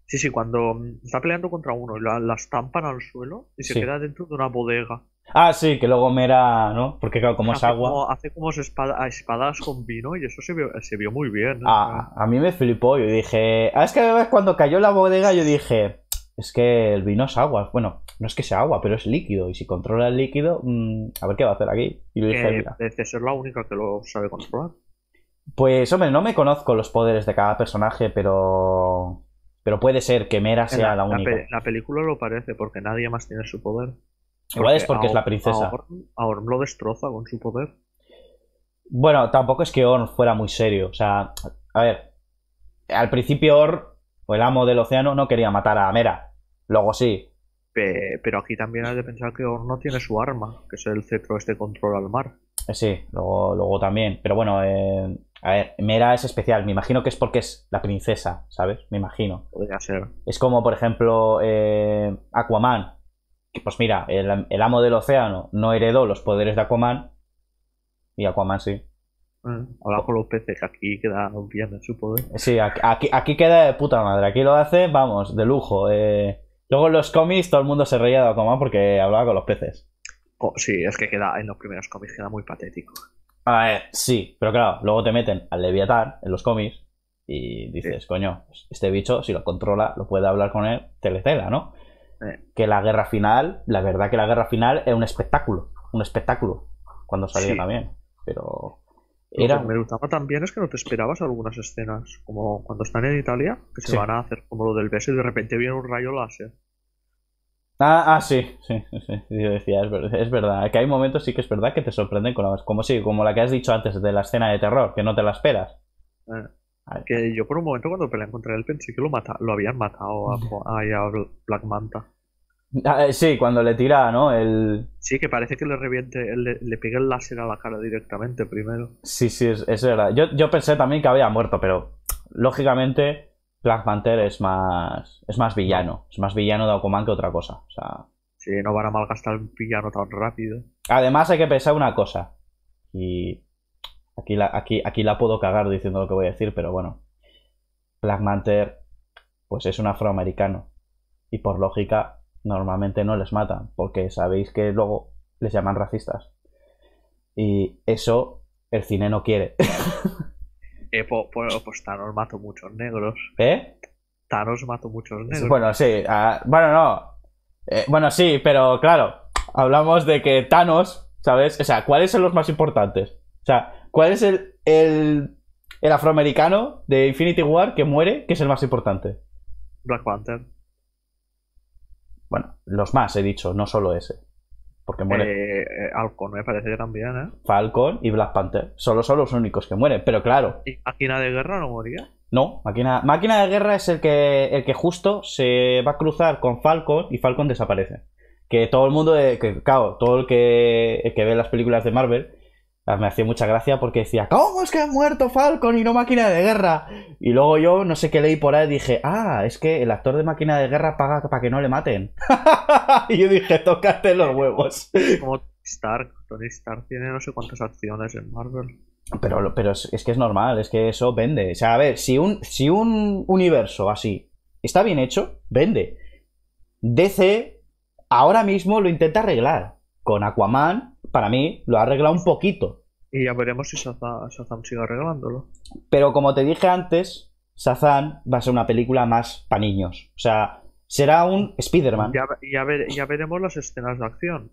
Sí, sí, cuando mm, está peleando contra uno y la, estampan al suelo y se queda dentro de una bodega. Ah, sí, que luego mera, ¿no? Porque claro, como es agua. hace como espadas con vino y eso se vio, muy bien. ¿no? ¿eh? Ah, a mí me flipó. Yo dije. Ah, es que a cuando cayó la bodega, yo dije. Es que el vino es agua. Bueno, no es que sea agua, pero es líquido. Y si controla el líquido, mm, a ver qué va a hacer aquí. Y yo dije, la única que lo sabe controlar. Pues, hombre, no me conozco los poderes de cada personaje, pero. Pero puede ser que Mera sea la, única. la película lo parece, porque nadie más tiene su poder. Igual es porque es la princesa. A Orm lo destroza con su poder. Bueno, tampoco es que Orm fuera muy serio. O sea, a ver. Al principio Orm, o el amo del océano, no quería matar a Mera. Luego sí. pero aquí también hay que pensar que Orm no tiene su arma, que es el cetro este control al mar. Eh, sí, luego, también. Pero bueno, eh, a ver, Mera es especial. Me imagino que es porque es la princesa, ¿sabes? Me imagino. Podría ser. Es como, por ejemplo, eh, Aquaman pues mira, el, amo del océano no heredó los poderes de Aquaman y Aquaman sí. Habla con los peces, aquí queda en su poder. Sí, aquí, aquí queda de puta madre. Aquí lo hace, vamos, de lujo. Eh, luego en los cómics todo el mundo se reía de Aquaman porque hablaba con los peces. Oh, sí, es que queda en los primeros cómics queda muy patético. A ver, sí, pero claro, luego te meten al Leviatar en los cómics y dices, coño, pues, este bicho, si lo controla, lo puede hablar con él, teletela, ¿no? que la guerra final, la verdad que la guerra final era un espectáculo, un espectáculo cuando salió también, pero era... Lo que me gustaba también es que no te esperabas algunas escenas, como cuando están en Italia, que se van a hacer como lo del beso y de repente viene un rayo láser. Ah, ah sí, sí, sí, sí yo decía, es, verdad, que hay momentos sí que es verdad que te sorprenden con la, como sí, como la que has dicho antes de la escena de terror, que no te la esperas. Eh, que yo por un momento cuando peleé contra él pensé que lo mata, lo habían matado a Black Manta. Ah, eh, sí, cuando le tira, ¿no? El... Sí, que parece que le reviente, le, le pega el láser a la cara directamente primero. Sí, sí, es verdad. Yo, pensé también que había muerto, pero lógicamente Black es más, es más villano. Es más villano de Aquaman que otra cosa. O sea... Sí, no van a malgastar un villano tan rápido. Además hay que pensar una cosa. Y aquí la, aquí, aquí la puedo cagar diciendo lo que voy a decir, pero bueno. Black pues es un afroamericano. Y por lógica, normalmente no les matan, porque sabéis que luego les llaman racistas. Y eso el cine no quiere. Eh, pues Thanos muchos negros. ¿Eh? Thanos mato muchos negros. Bueno, sí. Ah, bueno, no. Eh, bueno, sí, pero claro. Hablamos de que Thanos, ¿sabes? O sea, ¿cuáles son los más importantes? O sea, ¿cuál es el, el, el afroamericano de Infinity War que muere que es el más importante? Black Panther. Bueno, los más he dicho, no solo ese. Porque muere. Eh, eh me parece que también, ¿eh? Falcon y Black Panther. Solo son los únicos que mueren, pero claro. ¿Y máquina de guerra no moría? No, máquina, máquina de guerra es el que, el que justo se va a cruzar con Falcon y Falcon desaparece. Que todo el mundo, eh, que, claro, todo el que, el que ve las películas de Marvel me hacía mucha gracia porque decía, ¿cómo es que ha muerto Falcon y no Máquina de Guerra? Y luego yo, no sé qué leí por ahí, dije, ah, es que el actor de Máquina de Guerra paga para que no le maten. y yo dije, tócate los huevos. Como Stark, Tony Stark tiene no sé cuántas acciones en Marvel. Pero, pero es, que es normal, es que eso vende. O sea, a ver, si un, si un universo así está bien hecho, vende. DC ahora mismo lo intenta arreglar con Aquaman, para mí, lo ha arreglado un poquito. Y ya veremos si Shazam, sigue arreglándolo. Pero como te dije antes, Shazam va a ser una película más para niños. O sea, será un Spider-Man. Ya, ya, veremos las escenas de acción.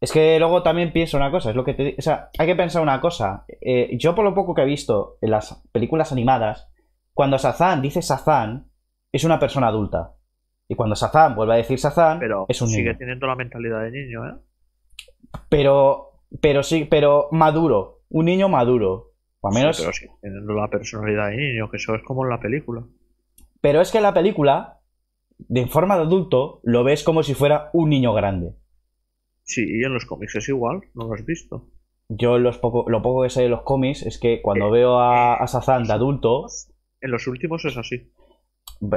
Es que luego también pienso una cosa, es lo que te O sea, hay que pensar una cosa. Eh, yo por lo poco que he visto en las películas animadas, cuando Shazam dice Shazam, es una persona adulta. Y cuando Shazam vuelve a decir Shazam, es un sigue teniendo la mentalidad de niño, ¿eh? Pero, pero sí, pero maduro. Un niño maduro. menos. pero sí, teniendo la personalidad de niño, que eso es como en la película. Pero es que en la película, de forma de adulto, lo ves como si fuera un niño grande. Sí, y en los cómics es igual, no lo has visto. Yo los lo poco que sé de los cómics es que cuando eh, veo a, eh, Sazan de adulto. En los últimos es así.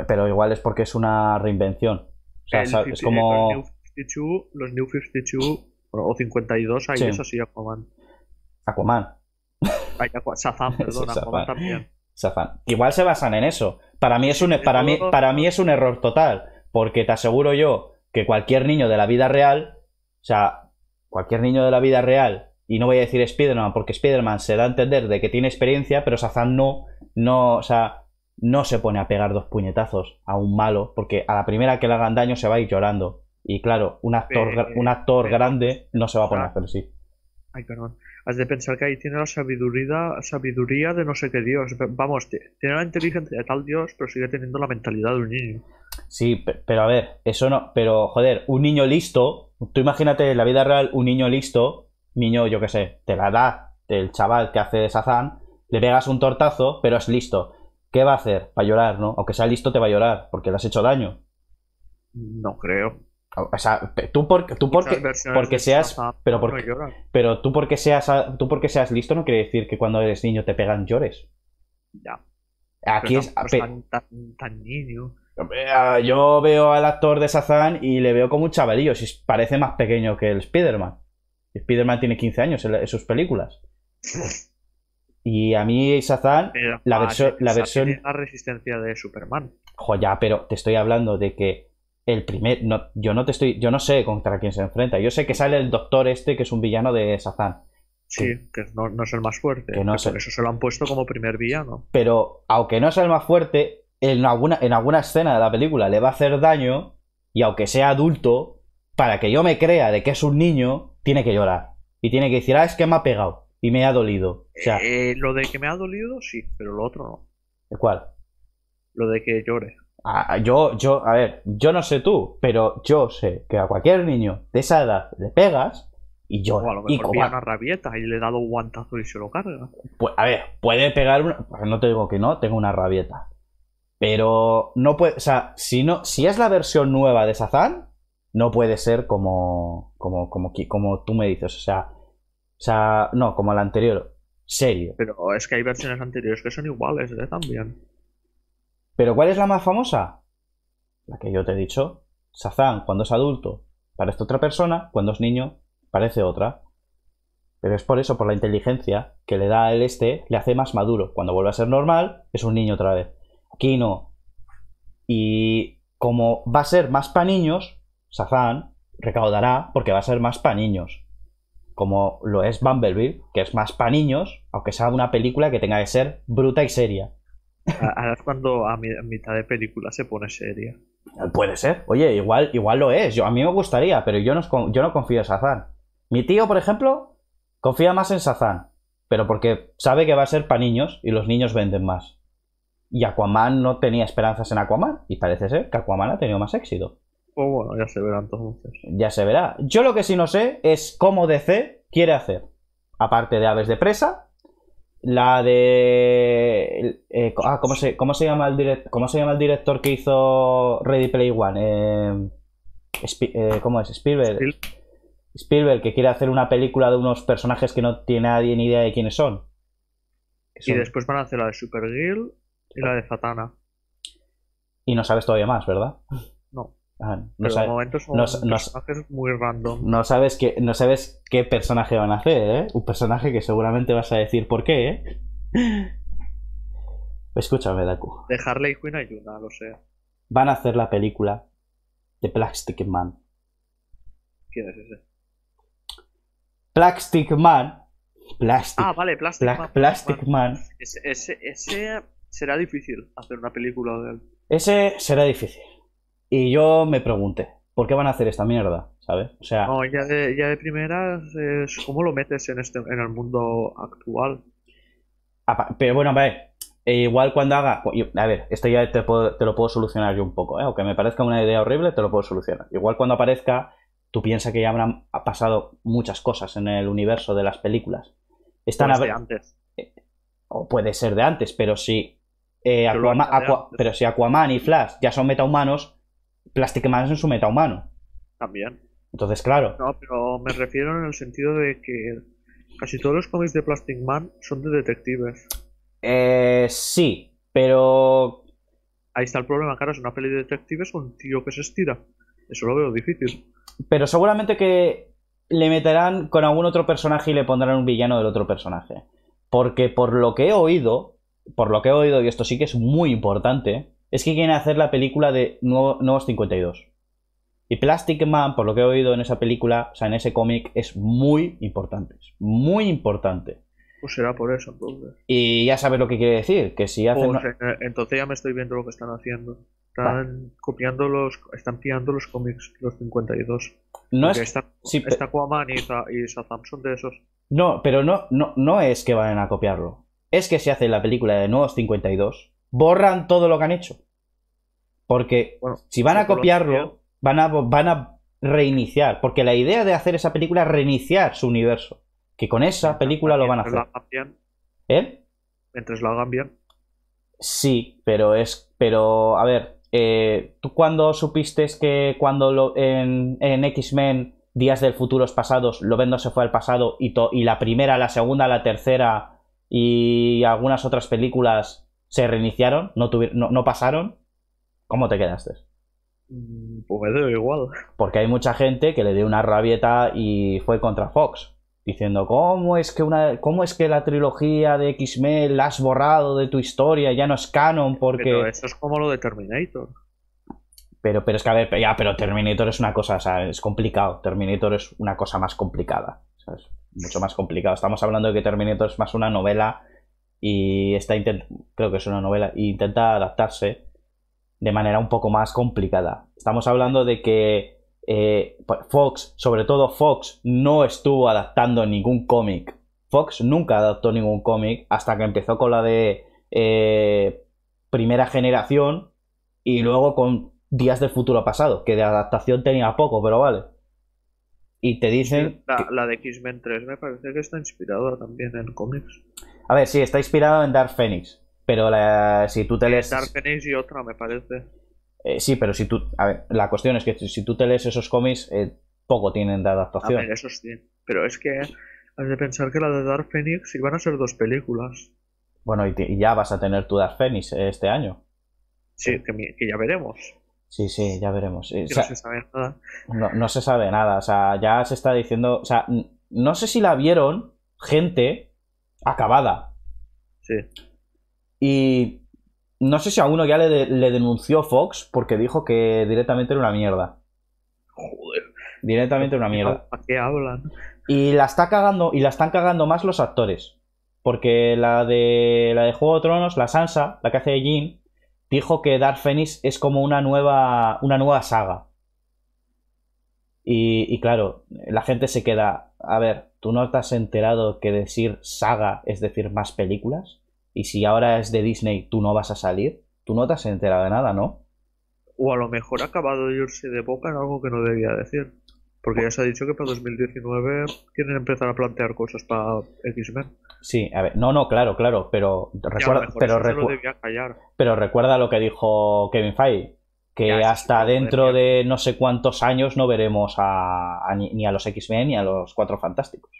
Pero igual es porque es una reinvención. O sea, es como. Los New los o 52 hay eso sí, Aquaman. Aquaman. Ay, Shazam, perdón, Aquaman también. Shazam. Igual se basan en eso. Para mí es un, para mí, para mí es un error total, porque te aseguro yo que cualquier niño de la vida real, o sea, cualquier niño de la vida real, y no voy a decir Spider-Man, porque Spider-Man se da a entender de que tiene experiencia, pero Shazam no, no, o sea, no se pone a pegar dos puñetazos a un malo, porque a la primera que le hagan daño se va a ir llorando. Y claro, un actor, un actor grande no se va a poner a ah. hacer así. Ay, perdón. Has de pensar que ahí tiene la sabiduría, sabiduría de no sé qué dios. Vamos, tiene la inteligencia de tal dios, pero sigue teniendo la mentalidad de un niño. Sí, pero a ver, eso no. Pero joder, un niño listo. Tú imagínate en la vida real un niño listo, niño, yo qué sé, te la da El chaval que hace de Sazán, le pegas un tortazo, pero es listo. ¿Qué va a hacer? Va a llorar, ¿no? Aunque sea listo, te va a llorar, porque le has hecho daño. No creo. O sea, tú, tú porque, porque seas. Pero, pero tú, porque seas, tú porque seas listo no quiere decir que cuando eres niño te pegan llores. Ya. Aquí es. Tan, Yo veo al actor de Sazan y le veo como un chavalillo. Si parece más pequeño que el Spider-Man. Spider-Man tiene 15 años en, sus películas. Y a mí, Sazan, la, ah, la versión. La resistencia de Superman. Joya, pero te estoy hablando de que el primer. yo no te estoy. Yo no sé contra quién se enfrenta. Yo sé que sale el doctor este, que es un villano de Sazán. Sí, que no, es el más fuerte. Que no Eso se lo han puesto como primer villano. Pero aunque no sea el más fuerte, en alguna, en alguna escena de la película le va a hacer daño. Y aunque sea adulto, para que yo me crea de que es un niño, tiene que llorar. Y tiene que decir, ah, es que me ha pegado. Y me ha dolido. O eh, lo de que me ha dolido, sí, pero lo otro no. ¿El cual Lo de que llore yo, yo, a ver, yo no sé tú, pero yo sé que a cualquier niño de esa edad le pegas y yo. a lo una rabieta y le he dado un guantazo y se lo carga. Pues, a ver, puede pegar una. Pues, no te digo que no, tengo una rabieta. Pero no puede. O sea, si, no, si es la versión nueva de Sazan, no puede ser como, como, como, como tú me dices. O sea, o sea, no, como la anterior. Serio. Pero es que hay versiones anteriores que son iguales, ¿eh? También. ¿Pero cuál es la más famosa? La que yo te he dicho. Sazán, cuando es adulto, parece otra persona, cuando es niño, parece otra. Pero es por eso, por la inteligencia que le da el este, le hace más maduro. Cuando vuelve a ser normal, es un niño otra vez. Aquí no. Y como va a ser más para niños, Shazam recaudará porque va a ser más para niños. Como lo es Bumblebee, que es más para niños, aunque sea una película que tenga que ser bruta y seria. Ahora es cuando a, mitad de película se pone seria. Eh, puede ser. Oye, igual, igual lo es. Yo, a mí me gustaría, pero yo no, yo no confío en Sazán. Mi tío, por ejemplo, confía más en Sazán, Pero porque sabe que va a ser para niños y los niños venden más. Y Aquaman no tenía esperanzas en Aquaman. Y parece ser que Aquaman ha tenido más éxito. Pues bueno, ya se verá entonces. Ya se verá. Yo lo que sí no sé es cómo DC quiere hacer. Aparte de aves de presa, la de. Eh, ah, ¿cómo se, llama el ¿cómo se llama el director que hizo Ready Play One? Eh, eh, ¿Cómo es? Spielberg. Spielberg, que quiere hacer una película de unos personajes que no tiene nadie ni idea de quiénes son. son. Y después van a hacer la de Supergirl y la de Fatana. Y no sabes todavía más, ¿verdad? no sabes, muy random. No sabes, qué, no sabes qué personaje van a hacer, ¿eh? Un personaje que seguramente vas a decir por qué, ¿eh? Escúchame, Daku. De Harley Quinn ayuda, lo sé. Van a hacer la película de Plastic Man. ¿Quién es ese? Plastic Man. Plastic, ah, vale, Plastic Man. Plastic Man. ese será difícil hacer una película de él. Ese será difícil. Y yo me pregunté, ¿por qué van a hacer esta mierda? ¿Sabes? O sea. ya de, ya de primeras, ¿cómo lo metes en, este, en el mundo actual? Pero bueno, a ver eh, igual cuando haga. Pues, a ver, esto ya te, lo puedo solucionar yo un poco, ¿eh? aunque me parezca una idea horrible, te lo puedo solucionar. Igual cuando aparezca, tú piensas que ya habrán pasado muchas cosas en el universo de las películas. Están pues de antes. Eh, o puede ser de antes, pero si, pero si Aquaman y Flash ya son metahumanos, Plastic Man es meta humano También. Entonces, claro. No, pero me refiero en el sentido de que casi todos los cómics de Plastic Man son de detectives. Eh, sí, pero. Ahí está el problema, claro, es una peli de detectives un tío que se estira. Eso lo veo difícil. Pero seguramente que le meterán con algún otro personaje y le pondrán un villano del otro personaje. Porque por lo que he oído, por lo que he oído, y esto sí que es muy importante, es que quieren hacer la película de Nuevos 52. Y Plastic Man, por lo que he oído en esa película, o sea, en ese cómic, es muy importante. muy importante. Pues será por eso, entonces. Y ya sabes lo que quiere decir, que si hacen... Pues, eh, eh, entonces ya me estoy viendo lo que están haciendo. Están copiando los... Están pillando los cómics, los 52. No es... Está, está Aquaman y, son de esos. No, pero no, no, no es que vayan a copiarlo. Es que si hacen la película de Nuevos 52, borran todo lo que han hecho. Porque si van a pues copiarlo, van a, van a reiniciar. Porque la idea de hacer esa película es reiniciar su universo. Que con esa película lo van a hacer. ¿Eh? Mientras lo hagan bien. Sí, pero es. Pero, a ver, eh, ¿tú cuando supiste que cuando lo, en, X-Men Días del Futuros Pasados, lo vendo se fue al pasado y, y la primera, la segunda, la tercera y algunas otras películas se reiniciaron, no, no, pasaron, ¿cómo te quedaste? Mm, pues me igual. Porque hay mucha gente que le dio una rabieta y fue contra Fox, diciendo, ¿cómo es que, una, cómo es que la trilogía de X-Men la has borrado de tu historia, ya no es canon? Porque... Pero eso es como lo de Terminator. Pero, pero es que, a ver, ya, pero Terminator es una cosa, o sea, es complicado. Terminator es una cosa más complicada, es Mucho más complicado. Estamos hablando de que Terminator es más una novela y está creo que es una novela, e intenta adaptarse de manera un poco más complicada. Estamos hablando de que eh, pues, Fox, sobre todo Fox, no estuvo adaptando ningún cómic. Fox nunca adaptó ningún cómic hasta que empezó con la de eh, primera generación y luego con Días del Futuro Pasado, que de adaptación tenía poco, pero vale. Y te dicen... la, de X-Men 3 me parece que está inspirada también en cómics. A ver, sí, está inspirado en Dark Phoenix. Pero si tú te eh, lees. Dark Phoenix y otra, me parece. Eh, sí, pero si tú. A ver, la cuestión es que si tú te lees esos cómics, eh, poco tienen de adaptación. A ver, eso sí. Pero es que has de pensar que la de Dark Phoenix iban a ser dos películas. Bueno, y, ya vas a tener tu Dark Phoenix este año. Sí, que, ya veremos. Sí, sí, ya veremos. no se sabe nada. no se sabe nada. O sea, ya se está diciendo. O sea, no sé si la vieron gente acabada. Sí. Y no sé si a uno ya le, denunció Fox porque dijo que directamente era una mierda. Joder. Directamente era una mierda. ¿A qué hablan? Y la, está cagando, y la están cagando más los actores. Porque la de, la de Juego de Tronos, la Sansa, la que hace Jim, dijo que Dark Phoenix es como una nueva, una nueva saga. Y, y, claro, la gente se queda a ver, ¿tú no te has enterado que decir saga es decir más películas? Y si ahora es de Disney, tú no vas a salir. Tú no te has enterado de nada, ¿no? O a lo mejor ha acabado de irse de boca en algo que no debía decir. Porque ya se ha dicho que para 2019 quieren empezar a plantear cosas para X-Men. Sí, a ver, no, no, claro, claro, pero recuerda, pero, pero recuerda lo que dijo Kevin Feige que hasta dentro de no sé cuántos años no veremos a, ni a los X-Men ni a los Cuatro Fantásticos.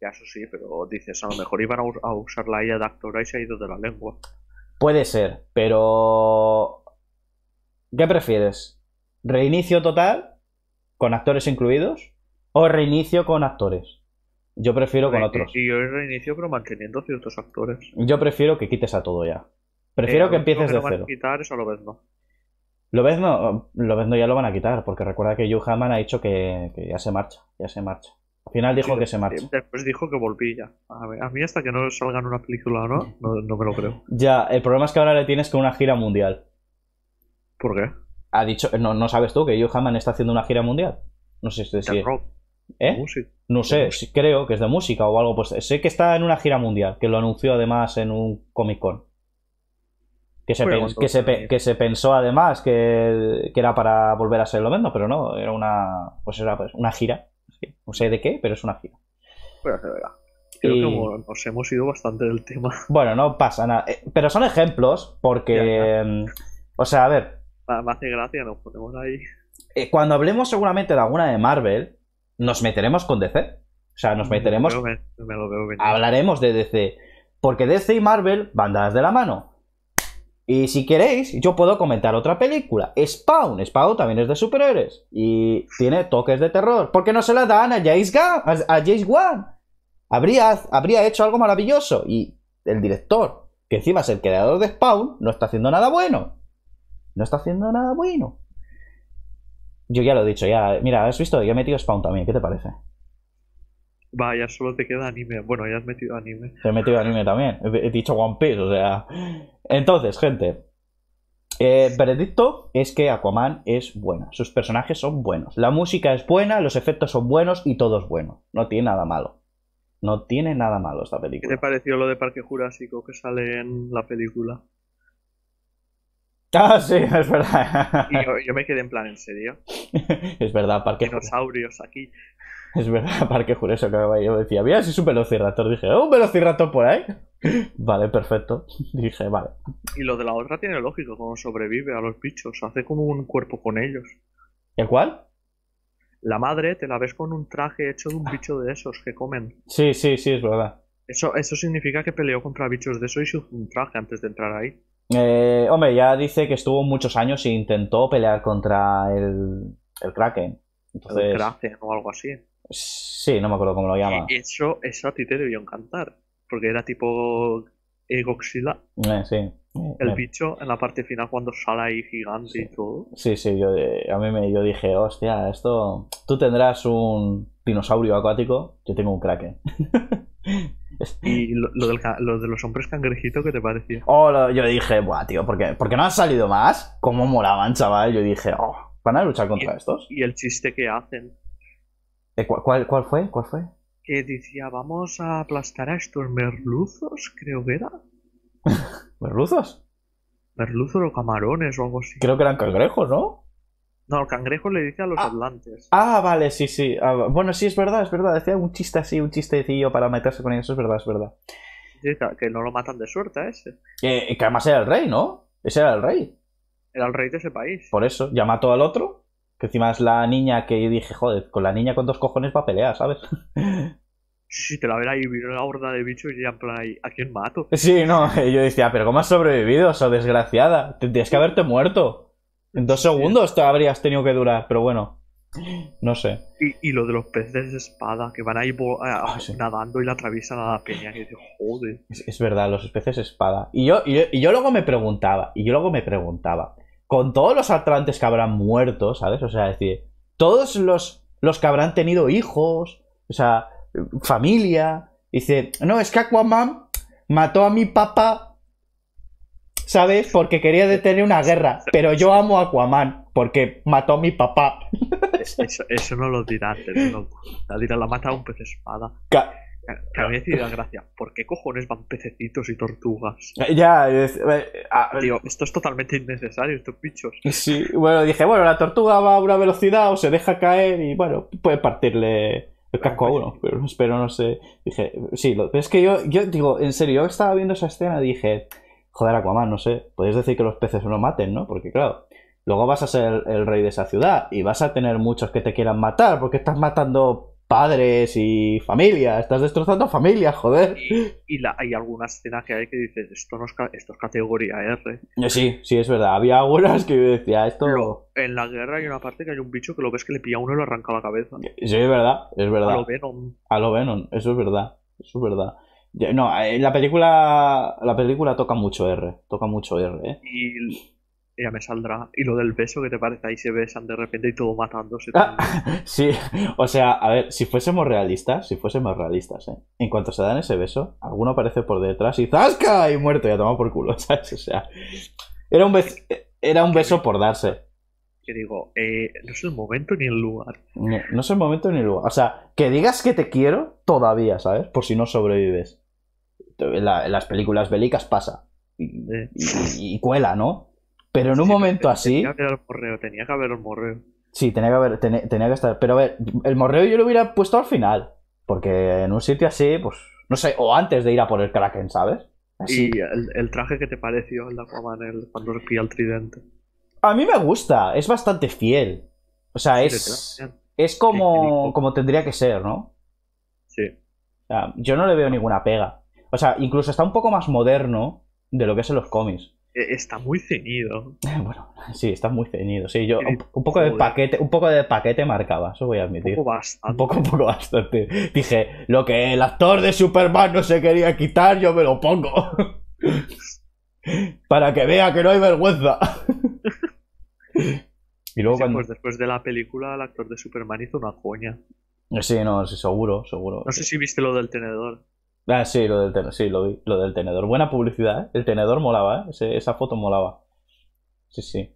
Ya, eso sí, pero dices, a lo mejor iban a, usar la IA de actora y se ha ido de la lengua. Puede ser, pero... ¿Qué prefieres? ¿Reinicio total con actores incluidos o reinicio con actores? Yo prefiero con otros. Y yo reinicio pero manteniendo ciertos actores. Yo prefiero que quites a todo ya. Prefiero eh, que empieces de cero. quitar, eso lo lo no, ves no ya lo van a quitar, porque recuerda que Hugh Hammond ha dicho que, ya se marcha, ya se marcha. Al final dijo que se marcha. Eh, después dijo que volvía. A, ver, a mí hasta que no salgan una película no, no, no me lo creo. Ya, el problema es que ahora le tienes que una gira mundial. ¿Por qué? Ha dicho, eh, no, sabes tú que Hugh Hammond está haciendo una gira mundial. No sé si es ¿Eh? de ¿Eh? No sé, creo que es de música o algo. Pues sé que está en una gira mundial, que lo anunció además en un Comic Con. Que se, pues pues que, se pensó además que, era para volver a ser lo mismo pero no, era una pues era pues, una gira. no sé de qué, pero es una gira. Creo que nos hemos ido bastante del tema. Bueno, no pasa nada. Eh, pero son ejemplos, porque. Em, o sea, a ver. Me hace gracia, nos ponemos ahí. Eh, cuando hablemos seguramente de alguna de Marvel, nos meteremos con DC. O sea, nos meteremos. hablaremos de DC. Porque DC y Marvel van de la mano. Y si queréis, yo puedo comentar otra película. Spawn. Spawn también es de superhéroes. Y tiene toques de terror. ¿Por qué no se la dan a Jace Gunn? A, Wan. Habría, habría hecho algo maravilloso. Y el director, que encima es el creador de Spawn, no está haciendo nada bueno. No está haciendo nada bueno. Yo ya lo he dicho, ya. Mira, has visto, Yo he metido Spawn también. ¿Qué te parece? Vaya, solo te queda anime. Bueno, ya has metido anime. He metido anime también. He dicho One Piece, o sea. Entonces, gente. Eh, veredicto es que Aquaman es buena. Sus personajes son buenos. La música es buena, los efectos son buenos y todo es bueno. No tiene nada malo. No tiene nada malo esta película. ¿Qué te pareció lo de Parque Jurásico que sale en la película? Ah, sí, es verdad. yo, me quedé en plan, ¿en serio? es verdad, Parque Dinosaurios aquí. Es verdad, Parque eso que yo decía, mira, si es un velociraptor. Dije, oh, ¿un velociraptor por ahí? vale, perfecto. Dije, vale. Y lo de la otra tiene lógico, como sobrevive a los bichos, hace como un cuerpo con ellos. ¿El cuál? La madre te la ves con un traje hecho de un bicho de esos que comen. Sí, sí, sí, es verdad. Eso, eso significa que peleó contra bichos de esos y hizo un traje antes de entrar ahí. Eh, hombre, ya dice que estuvo muchos años e intentó pelear contra el, el Kraken. Entonces... El Kraken o algo así. Sí, no me acuerdo cómo lo llama. eso, eso a ti te debió encantar, porque era tipo Egoxila eh, sí. El eh, bicho en la parte final cuando sale ahí gigante y todo. Sí, sí, yo, eh, a mí me, yo dije, hostia, esto... Tú tendrás un dinosaurio acuático, yo tengo un kraken. y lo, del, de los hombres cangrejito, ¿qué te parecía? Oh, yo dije, buah, tío, ¿por qué, no han salido más? ¿Cómo moraban chaval? Yo dije, oh, ¿van a luchar contra estos? Y el chiste que hacen eh, ¿Cuál, fue? ¿Cuál fue? Que decía, vamos a aplastar a estos merluzos, creo que era. ¿Merluzos? Merluzos o camarones o algo así. Creo que eran cangrejos, ¿no? No, el cangrejo le dice a los ah. atlantes. Ah, vale, sí, sí. Ah, bueno, sí, es verdad, es verdad. Decía un chiste así, un chistecillo para meterse con ellos, es verdad, es verdad. que no lo matan de suerte ese. Eh, que además era el rey, ¿no? Ese era el rey. Era el rey de ese país. Por eso, ya mató al otro que encima es la niña que dije, joder, con la niña con dos cojones va a pelear, ¿sabes? sí, te la verá y vino la horda de bichos y ya en plan ahí, ¿a quién mato? Sí, no, yo decía, pero ¿cómo has sobrevivido, so desgraciada? Tendrías que haberte muerto. En dos segundos te habrías tenido que durar, pero bueno, no sé. Y, lo de los peces de espada, que van ahí eh, ah, ah, nadando y la atraviesan a la peña, que dice, joder. Es, verdad, los peces de espada. Y yo, yo, y yo luego me preguntaba, y yo luego me preguntaba, con todos los atlantes que habrán muerto, ¿sabes? O sea, es decir, todos los, los que habrán tenido hijos, o sea, familia. Dice, no, es que Aquaman mató a mi papá, ¿sabes? Porque quería detener una guerra, pero yo amo a Aquaman porque mató a mi papá. Eso, no lo dirás, te lo la mata un pez espada decir sido gracia. ¿Por qué cojones van pececitos y tortugas? Ya, digo, eh, esto es totalmente innecesario, estos bichos. Sí, bueno, dije, bueno, la tortuga va a una velocidad o se deja caer y bueno, puede partirle el casco a uno, pero, no sé. Dije, sí, pero es que yo, yo digo, en serio, yo estaba viendo esa escena y dije, joder, Aquaman, no sé, podéis decir que los peces no maten, ¿no? Porque claro, luego vas a ser el rey de esa ciudad y vas a tener muchos que te quieran matar porque estás matando padres y familia. Estás destrozando familia, joder. Y, la, hay alguna escena que hay que dices, esto, no es, esto es categoría R. Eh, sí, sí, es verdad. Había algunas que yo decía, esto... Pero en la guerra hay una parte que hay un bicho que lo ves que le pilla uno y le arranca la cabeza. Sí, es verdad, es verdad. A lo Venom. A lo Venom, eso es verdad, eso es verdad. No, en eh, la película, la película toca mucho R, toca mucho R, ¿eh? Y ya me saldrá. Y lo del beso, que te parece? Ahí se besan de repente y todo matándose. Ah, sí, o sea, a ver, si fuésemos realistas, si fuésemos realistas, ¿eh? en cuanto se dan ese beso, alguno aparece por detrás y ¡zasca! Y muerto, ya tomado por culo, O sea, era un, beso, era un beso por darse. Que digo, eh, no es el momento ni el lugar. No, es el momento ni el lugar. O sea, que digas que te quiero todavía, ¿sabes? Por si no sobrevives. en las películas bélicas pasa. y, cuela, ¿no? Pero en un momento así. Tenía que haber tenía que haber el morreo. Sí, tenía que haber, tenía que estar. Pero a ver, el morreo yo lo hubiera puesto al final. Porque en un sitio así, pues. No sé, o antes de ir a por el Kraken, ¿sabes? Así. ¿Y el, traje que te pareció el de Aquaman el, cuando pilla el tridente? A mí me gusta, es bastante fiel. O sea, es. es como, como tendría que ser, ¿no? Sí. yo no le veo ninguna pega. O sea, incluso está un poco más moderno de lo que es en los cómics. Eh, está muy ceñido. Bueno, sí, está muy ceñido. Sí, yo un, poco de paquete, un poco de paquete marcaba, eso voy a admitir. Un poco bastante. Un poco, bastante. Dije, lo que el actor de Superman no se quería quitar, yo me lo pongo. Para que vea que no hay vergüenza. y luego pues después de la película, el actor de Superman hizo una coña. Sí, no, sí, seguro, seguro. No sé si viste lo del tenedor. Ah, sí, lo del tenedor, sí, lo, vi, lo del tenedor. Buena publicidad, ¿eh? El tenedor molaba, ¿eh? esa foto molaba. Sí, sí.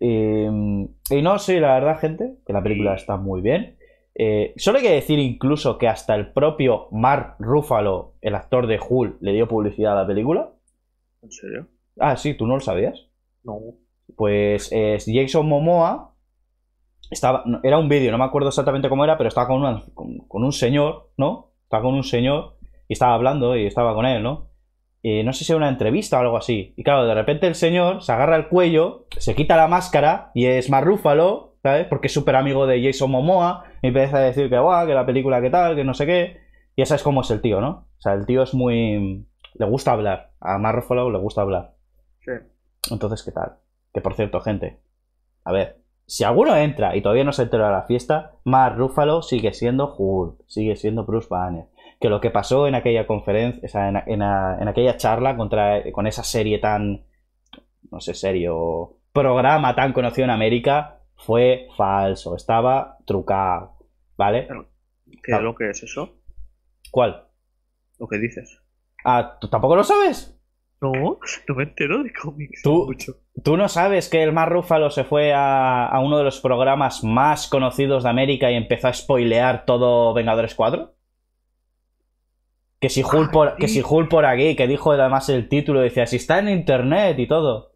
Em, y, no, sí, la verdad, gente, que la película está muy bien. Eh, solo hay que decir incluso que hasta el propio Mark Ruffalo, el actor de Hulk, le dio publicidad a la película. ¿En serio? Ah, sí, ¿tú no lo sabías? No. Pues eh, Jason Momoa estaba, era un vídeo, no me acuerdo exactamente cómo era, pero estaba con, con un señor, ¿no? Estaba con un señor y estaba hablando y estaba con él, ¿no? Y no sé si era una entrevista o algo así. Y claro, de repente el señor se agarra el cuello, se quita la máscara y es marrúfalo ¿sabes? Porque es súper amigo de Jason Momoa y empieza a decir que, guau, que la película que tal, que no sé qué. Y ya sabes cómo es el tío, ¿no? O sea, el tío es muy... Le gusta hablar. A Marrúfalo le gusta hablar. Sí. Entonces, ¿qué tal? Que por cierto, gente. A ver. Si alguno entra y todavía no se entera de la fiesta, marrúfalo sigue siendo Hulk. Sigue siendo Bruce Banner que lo que pasó en aquella conferencia, en, en, en, aquella charla contra, con esa serie tan, no sé, serio, programa tan conocido en América, fue falso, estaba trucado, ¿vale? ¿Qué es lo que es eso? ¿Cuál? Lo que dices. Ah, ¿tú tampoco lo sabes? No, no me entero de cómics. ¿Tú, no sabes que el Mar Rúfalo se fue a, a, uno de los programas más conocidos de América y empezó a spoilear todo Vengadores Cuadro. Que si, Hulk por, aquí, que dijo además el título, decía, si está en internet y todo.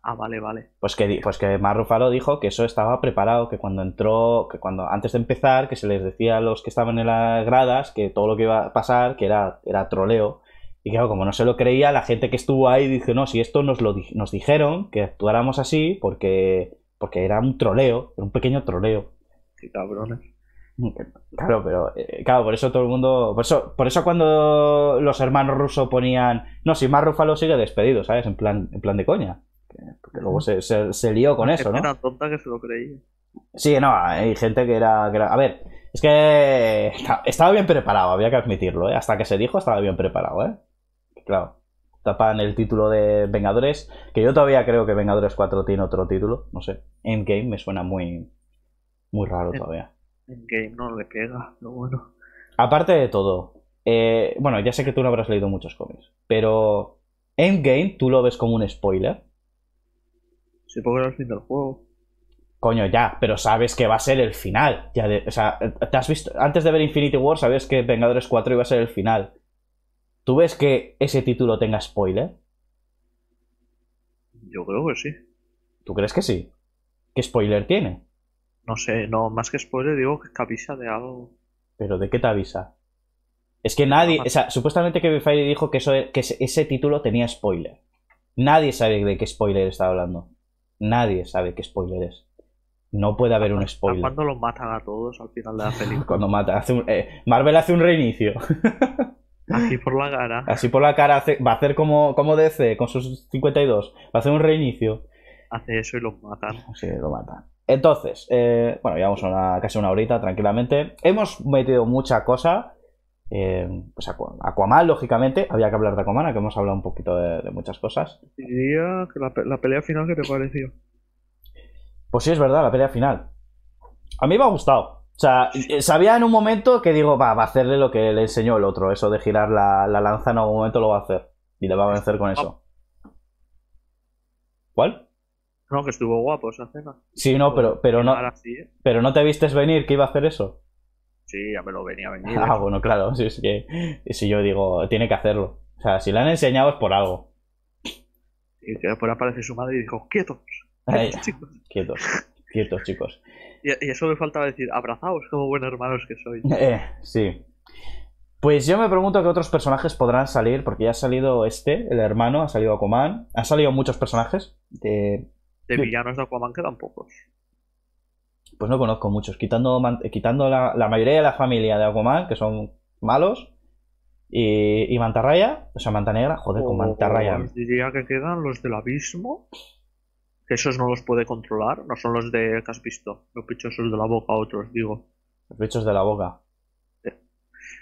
Ah, vale, vale. Pues que, pues que Marrufalo dijo que eso estaba preparado, que cuando entró, que cuando antes de empezar, que se les decía a los que estaban en las gradas que todo lo que iba a pasar, que era, era troleo. Y claro, como no se lo creía, la gente que estuvo ahí dice, no, si esto nos lo nos dijeron, que actuáramos así, porque, porque era un troleo, era un pequeño troleo. Qué cabrones. Claro, pero eh, claro, por eso todo el mundo. Por eso, por eso cuando los hermanos rusos ponían. No, si más sigue despedido, ¿sabes? En plan, en plan de coña. Porque luego se, se, lió con eso, ¿no? Era tonta que se lo creía. Sí, no, hay gente que era, A ver, es que. Estaba bien preparado, había que admitirlo, ¿eh? Hasta que se dijo, estaba bien preparado, ¿eh? Claro. Tapan el título de Vengadores, que yo todavía creo que Vengadores 4 tiene otro título, no sé. Endgame me suena muy. Muy raro todavía game no le pega, lo bueno. Aparte de todo, eh, bueno, ya sé que tú no habrás leído muchos cómics, pero Endgame, ¿tú lo ves como un spoiler? Sí, porque era el fin del juego. Coño, ya, pero sabes que va a ser el final. Ya de, o sea, ¿te has visto? Antes de ver Infinity War, sabes que Vengadores 4 iba a ser el final. ¿Tú ves que ese título tenga spoiler? Yo creo que sí. ¿Tú crees que sí? ¿Qué spoiler tiene? No sé, no, más que spoiler, digo que te avisa de algo. ¿Pero de qué te avisa? Es que nadie, ah. o sea, supuestamente que dijo que, eso, que ese título tenía spoiler. Nadie sabe de qué spoiler está hablando. Nadie sabe qué spoiler es. No puede haber un spoiler. ¿Cuándo los matan a todos al final de la película? Cuando mata. Hace un, eh, Marvel hace un reinicio. Así por la cara. Así por la cara. va a hacer como, como DC con sus 52. Va a hacer un reinicio. Hace eso y los matan. Sí, lo matan. Entonces, eh, bueno, llevamos una, casi una horita tranquilamente. Hemos metido mucha cosa. Eh, pues Aquaman, lógicamente, había que hablar de Aquaman, que hemos hablado un poquito de, muchas cosas. Diría que la, pelea final, ¿qué te pareció? Pues sí, es verdad, la pelea final. A mí me ha gustado. O sea, eh, sabía en un momento que digo, va, va a hacerle lo que le enseñó el otro, eso de girar la, la lanza en algún momento lo va a hacer. Y le va a vencer con eso. Ah. ¿Cuál? No, que estuvo guapo esa cena. Sí, no, pero, pero, no, ¿eh? pero no te vistes venir que iba a hacer eso. Sí, ya me lo venía a venir. Ah, ¿eh? bueno, claro, Sí, es que si yo digo, tiene que hacerlo. O sea, si le han enseñado es por algo. Y después aparece su madre y dijo, quietos, quietos, chicos. Quietos, chicos. Y, eso me faltaba decir, abrazaos como buenos hermanos que sois. Eh, sí. Pues yo me pregunto qué otros personajes podrán salir, porque ya ha salido este, el hermano, ha salido comán han salido muchos personajes de de villanos de Aquaman quedan pocos. Pues no conozco muchos, quitando, quitando la, mayoría de la familia de Aquaman, que son malos, y, y Mantarraya, o sea, Manta Negra, joder, con Mantarraya. Diría que quedan los del abismo, que esos no los puede controlar, no son los de que has visto, los pechosos de la boca, otros, digo. Los bichos de la boca.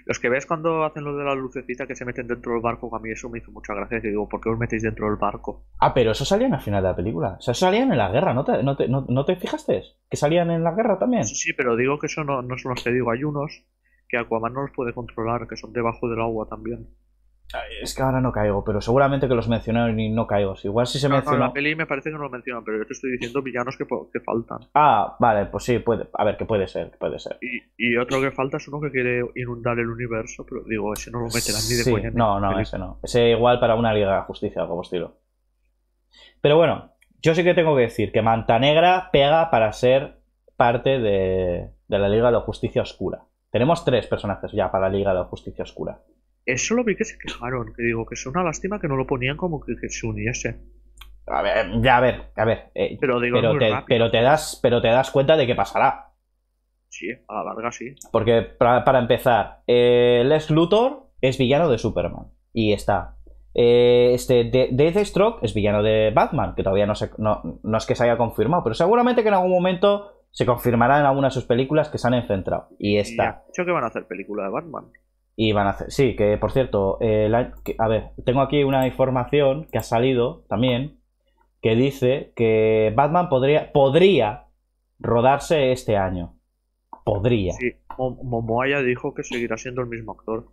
Los que ves cuando hacen lo de la lucecita que se meten dentro del barco, a mí eso me hizo mucha gracia. y digo, ¿por qué os metéis dentro del barco? Ah, pero eso salía en la final de la película. O sea, eso salían en la guerra, ¿no te, no te, no, te fijaste? ¿Que salían en la guerra también? Sí, sí, pero digo que eso no, no son los que digo. Hay unos que Aquaman no los puede controlar, que son debajo del agua también. Es que ahora no caigo, pero seguramente que los mencionaron y no caigo. Igual si se no, mencionó. No, la peli me parece que no lo mencionan, pero yo te estoy diciendo villanos que, que faltan. Ah, vale, pues sí, puede. A ver, que puede ser, puede ser. Y, otro que falta es uno que quiere inundar el universo, pero digo, ese no lo meterán ni de sí, No, no, ese no. Ese igual para una Liga de Justicia, como estilo. Pero bueno, yo sí que tengo que decir que Manta Negra pega para ser parte de, de la Liga de Justicia Oscura. Tenemos tres personajes ya para la Liga de Justicia Oscura. Eso lo vi que se quejaron, que digo que es una lástima que no lo ponían como que, se uniese. A ver, eh, ya a ver, a ver. Eh, pero, digo, pero, te, das, cuenta de que pasará. Sí, a la larga sí. Porque para, empezar, eh, Les Luthor es villano de Superman y está. Eh, este de Deathstroke es villano de Batman, que todavía no, se, no, es que se haya confirmado, pero seguramente que en algún momento se confirmará en alguna de sus películas que se han enfrentado. Y está. Y que van a hacer película de Batman. Y van a hacer. Sí, que por cierto, eh, a ver, tengo aquí una información que ha salido también que dice que Batman podría, podría rodarse este año. Podría. Sí, Momoa dijo que seguirá siendo el mismo actor.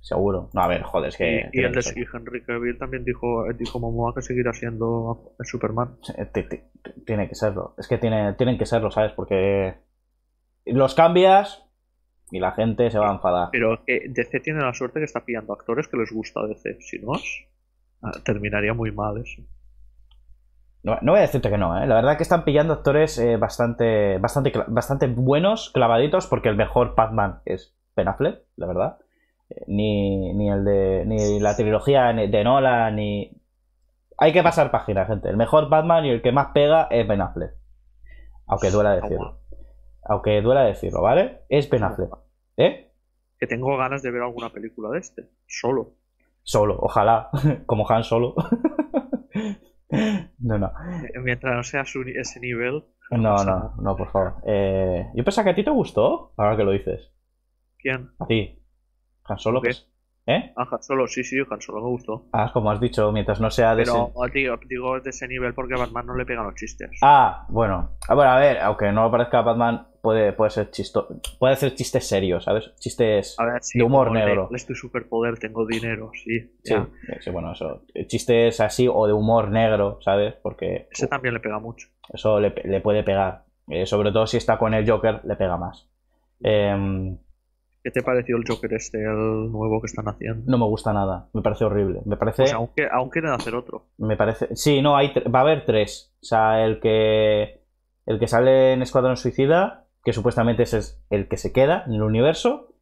Seguro. No, a ver, joder, es que. Y, el Henry Cavill también dijo, eh, dijo Momoa que seguirá siendo Superman. Eh, tiene que serlo. Es que tiene, tienen que serlo, ¿sabes? Porque los cambias y la gente se va a enfadar. Pero DC tiene la suerte que está pillando actores que les gusta DC. Si no, ah, terminaría muy mal eso. No, voy a decirte que no, ¿eh? la verdad que están pillando actores eh, bastante, bastante, bastante buenos, clavaditos, porque el mejor Batman es Ben Affleck, la verdad. Eh, ni, el de, ni la trilogía de Nola, ni. Hay que pasar página, gente. El mejor Batman y el que más pega es Ben Affleck. Aunque duela ah, decirlo aunque duela decirlo, ¿vale? Es pena ¿eh? Que tengo ganas de ver alguna película de este, solo. Solo, ojalá, como Han Solo. no, no. Eh, mientras no sea ese nivel. No, no, no, por favor. Eh, yo pensaba que a ti te gustó, ahora que lo dices. ¿Quién? A ti. Han Solo, ¿qué? Pues, ¿Eh? Ah, Han Solo, sí, sí, Han Solo me gustó. Ah, como has dicho, mientras no sea de Pero, ese... Ah, digo, digo de ese nivel porque a Batman no le pegan los chistes. Ah, bueno. A ver, a ver, aunque no parezca Batman, puede, ser chisto, puede hacer chistes serios, ¿sabes? Chistes de humor negro. es tu superpoder, tengo dinero, sí. Sí, eh, bueno, eso. Eh, chistes así o de humor negro, ¿sabes? Porque. Ese también le pega mucho. Eso le, puede pegar. Eh, sobre todo si está con el Joker, le pega más. Em, ¿Qué te pareció el Joker este, el nuevo que están haciendo? No me gusta nada, me parece horrible. Me parece. O sea, aún, quieren hacer otro. Me parece. Sí, no, hay, va a haber tres. O sea, el que. El que sale en Escuadrón Suicida, que supuestamente ese es el que se queda en el universo,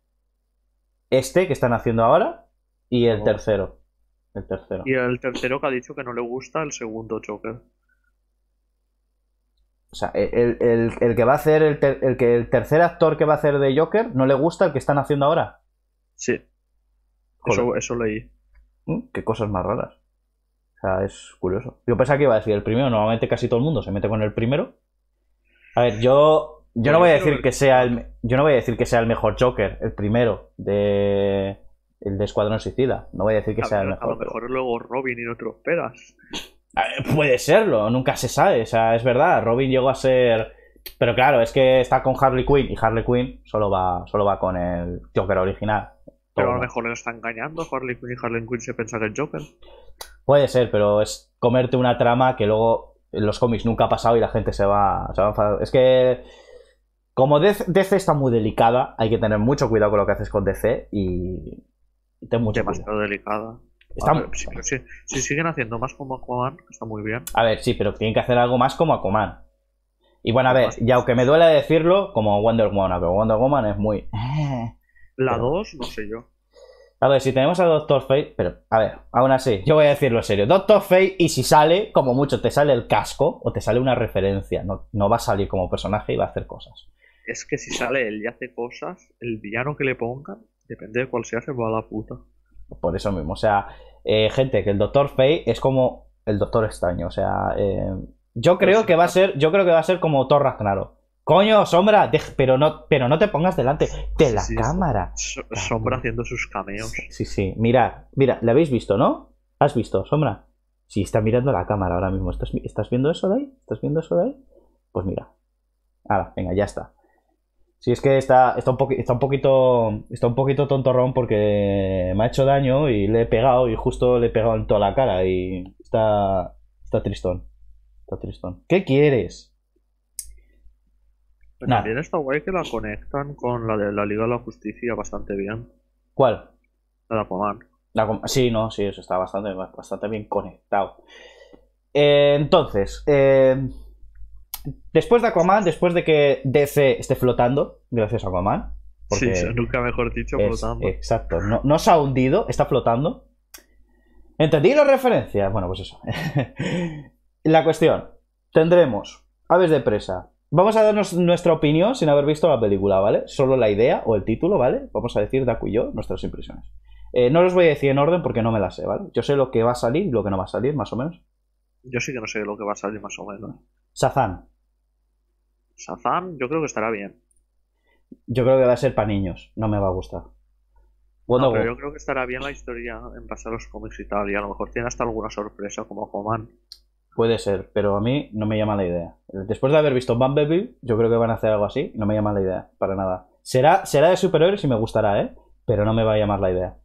este que están haciendo ahora, y el oh. tercero. El tercero. Y el tercero que ha dicho que no le gusta el segundo Joker. O sea, el, que va a hacer, el, el, que, el tercer actor que va a hacer de Joker, no le gusta el que están haciendo ahora. Sí. Eso, eso, leí. Mm, qué cosas más raras. O sea, es curioso. Yo pensaba que iba a decir el primero. Normalmente casi todo el mundo se mete con el primero. A ver, yo yo no voy a decir que sea el. Yo no voy a decir que sea el mejor Joker, el primero de. El de Escuadrón Suicida. No voy a decir que ah, sea el mejor. A lo mejor luego Robin y otros peras ah, Puede serlo, nunca se sabe. O sea, es verdad. Robin llegó a ser. Pero claro, es que está con Harley Quinn y Harley Quinn solo va, solo va con el Joker original. Pero a lo mejor le está engañando. Harley Quinn y Harley Quinn se piensa que Joker. Puede ser, pero es comerte una trama que luego en los cómics nunca ha pasado y la gente se va. es que como DC está muy delicada, hay que tener mucho cuidado con lo que haces con DC y. y Demasiado delicada. si, siguen haciendo más como Aquaman, está muy bien. A ver, sí, pero tienen que hacer algo más como Aquaman. Y bueno, a ver, y aunque me duele decirlo, como Wonder Woman, pero Wonder Woman es muy. Eh. La 2, no sé yo. A ver, si tenemos a Doctor Fate, pero a ver, aún así, yo voy a decirlo en serio. Doctor Fate, y si sale, como mucho te sale el casco o te sale una referencia, no, no va a salir como personaje y va a hacer cosas es que si sale él y hace cosas, el villano que le ponga, depende de cuál sea, se va a la puta. Por eso mismo, o sea, eh, gente, que el Doctor fey es como el Doctor Extraño, o sea, eh, yo creo pues que va a ser, yo creo que va a ser como Torra claro Coño, Sombra, pero, no, pero no te pongas delante de la cámara. sombra haciendo sus cameos. Sí, sí, Mira, mira, le habéis visto, no? ¿Has visto, Sombra? Sí, está mirando la cámara ahora mismo. ¿Estás, ¿Estás viendo eso de ahí? ¿Estás viendo eso de ahí? Pues mira. Ahora, venga, ya está. Si es que está, está, un poquito, está un poquito tontorrón porque me ha hecho daño y le he pegado y justo le he pegado en toda la cara y está, está tristón. Está tristón. ¿Qué quieres? También está guay que la conectan con la de la Liga de la Justicia bastante bien. ¿Cuál? La de sí, no, sí, eso está bastante, bastante bien conectado. Eh, entonces, eh, después de Aquaman, después de que DC esté flotando, gracias a Aquaman. sí, nunca mejor dicho, flotando. Exacto, no, se ha hundido, está flotando. ¿Entendí la referencia? Bueno, pues eso. la cuestión, tendremos aves de presa. Vamos a darnos nuestra opinión sin haber visto la película, ¿vale? Solo la idea o el título, ¿vale? Vamos a decir Daku y yo nuestras impresiones. Eh, no los voy a decir en orden porque no me las sé, ¿vale? Yo sé lo que va a salir y lo que no va a salir, más o menos. Yo sí que no sé lo que va a salir, más o menos. Sazán. Shazam, yo creo que estará bien. Yo creo que va a ser para niños, no me va a gustar. Bueno, yo creo que estará bien la historia en base a los cómics y tal, y a lo mejor tiene hasta alguna sorpresa como Coman. Puede ser, pero a mí no me llama la idea. Después de haber visto Bumblebee, yo creo que van a hacer algo así, no me llama la idea, para nada. Será, será de superhéroes y me gustará, ¿eh? Pero no me va a llamar la idea.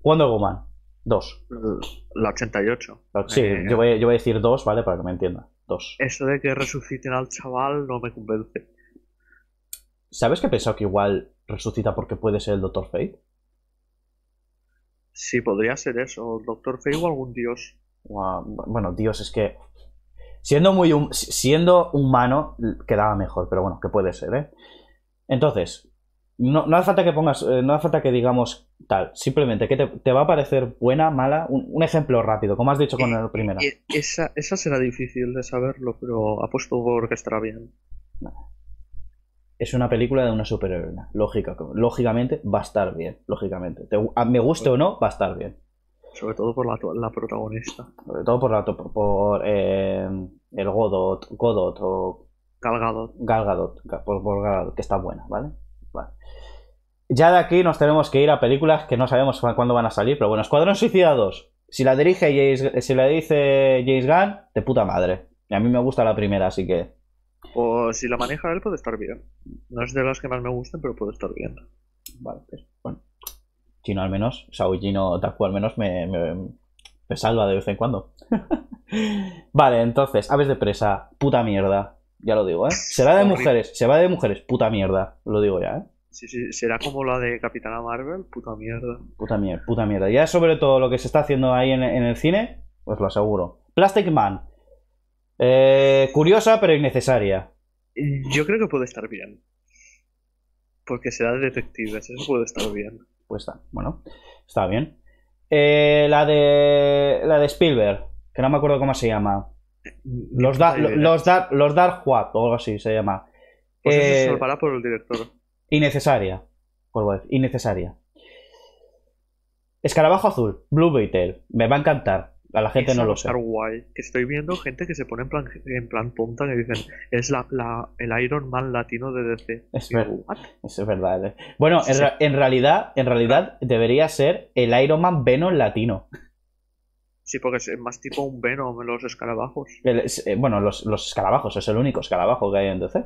cuándo Woman, dos, La 88. Sí, eh. yo, voy, yo voy a decir dos, ¿vale? Para que me entienda. Eso de que resuciten al chaval no me convence. ¿Sabes que he pensado que igual resucita porque puede ser el Doctor Fate? Sí, podría ser eso. Doctor Fate o algún dios. Bueno, dios es que. Siendo muy siendo humano, quedaba mejor, pero bueno, que puede ser, ¿eh? Entonces, no, hace falta que pongas. Eh, no hace falta que digamos tal. Simplemente, ¿qué te, va a parecer buena, mala? Un, ejemplo rápido, como has dicho con el primero. Esa, esa será difícil de saberlo, pero apuesto por que estará bien. Es una película de una superhéroe lógica, lógicamente va a estar bien, lógicamente. me guste o no, va a estar bien. Sobre todo por la, la protagonista. Sobre todo por, la, por eh, el Godot, Godot o... Galgadot. por, Galgadot, que está buena, ¿vale? Vale ya de aquí nos tenemos que ir a películas que no sabemos cuándo van a salir, pero bueno, Escuadrón Suicida 2. Si la dirige James, si la dice James Gunn, de puta madre. A mí me gusta la primera, así que. O si la maneja él, puede estar bien. No es de las que más me gustan, pero puede estar bien. Vale, pues, bueno. Chino al menos, Sao Chino Taku al menos me, me, salva de vez en cuando. vale, entonces, aves de presa, puta mierda. Ya lo digo, ¿eh? va de mujeres, se va de mujeres, puta mierda. Lo digo ya, ¿eh? Sí, sí, será como la de Capitana Marvel, puta mierda. Puta mierda, puta mierda. Ya sobre todo lo que se está haciendo ahí en, el cine, pues lo aseguro. Plastic Man. Eh, curiosa pero innecesaria. Yo creo que puede estar bien. Porque será de detectives, eso puede estar bien. Pues está, bueno, está bien. Eh, la de la de Spielberg, que no me acuerdo cómo se llama. Los, los, los Dark what o algo así se llama. Pues eso eh, se salvará por el director. Innecesaria. innecesaria. Escarabajo azul, Blue Beetle. Me va a encantar. A la gente no lo sé. Guay. Estoy viendo gente que se pone en plan, en plan punta que dicen es la, el Iron Man latino de DC. Es, es verdad. Eh. Bueno, en, realidad, en realidad debería ser el Iron Man Venom latino. Sí, porque es más tipo un Venom los escarabajos. Eh, bueno, los, los, escarabajos, es el único escarabajo que hay en DC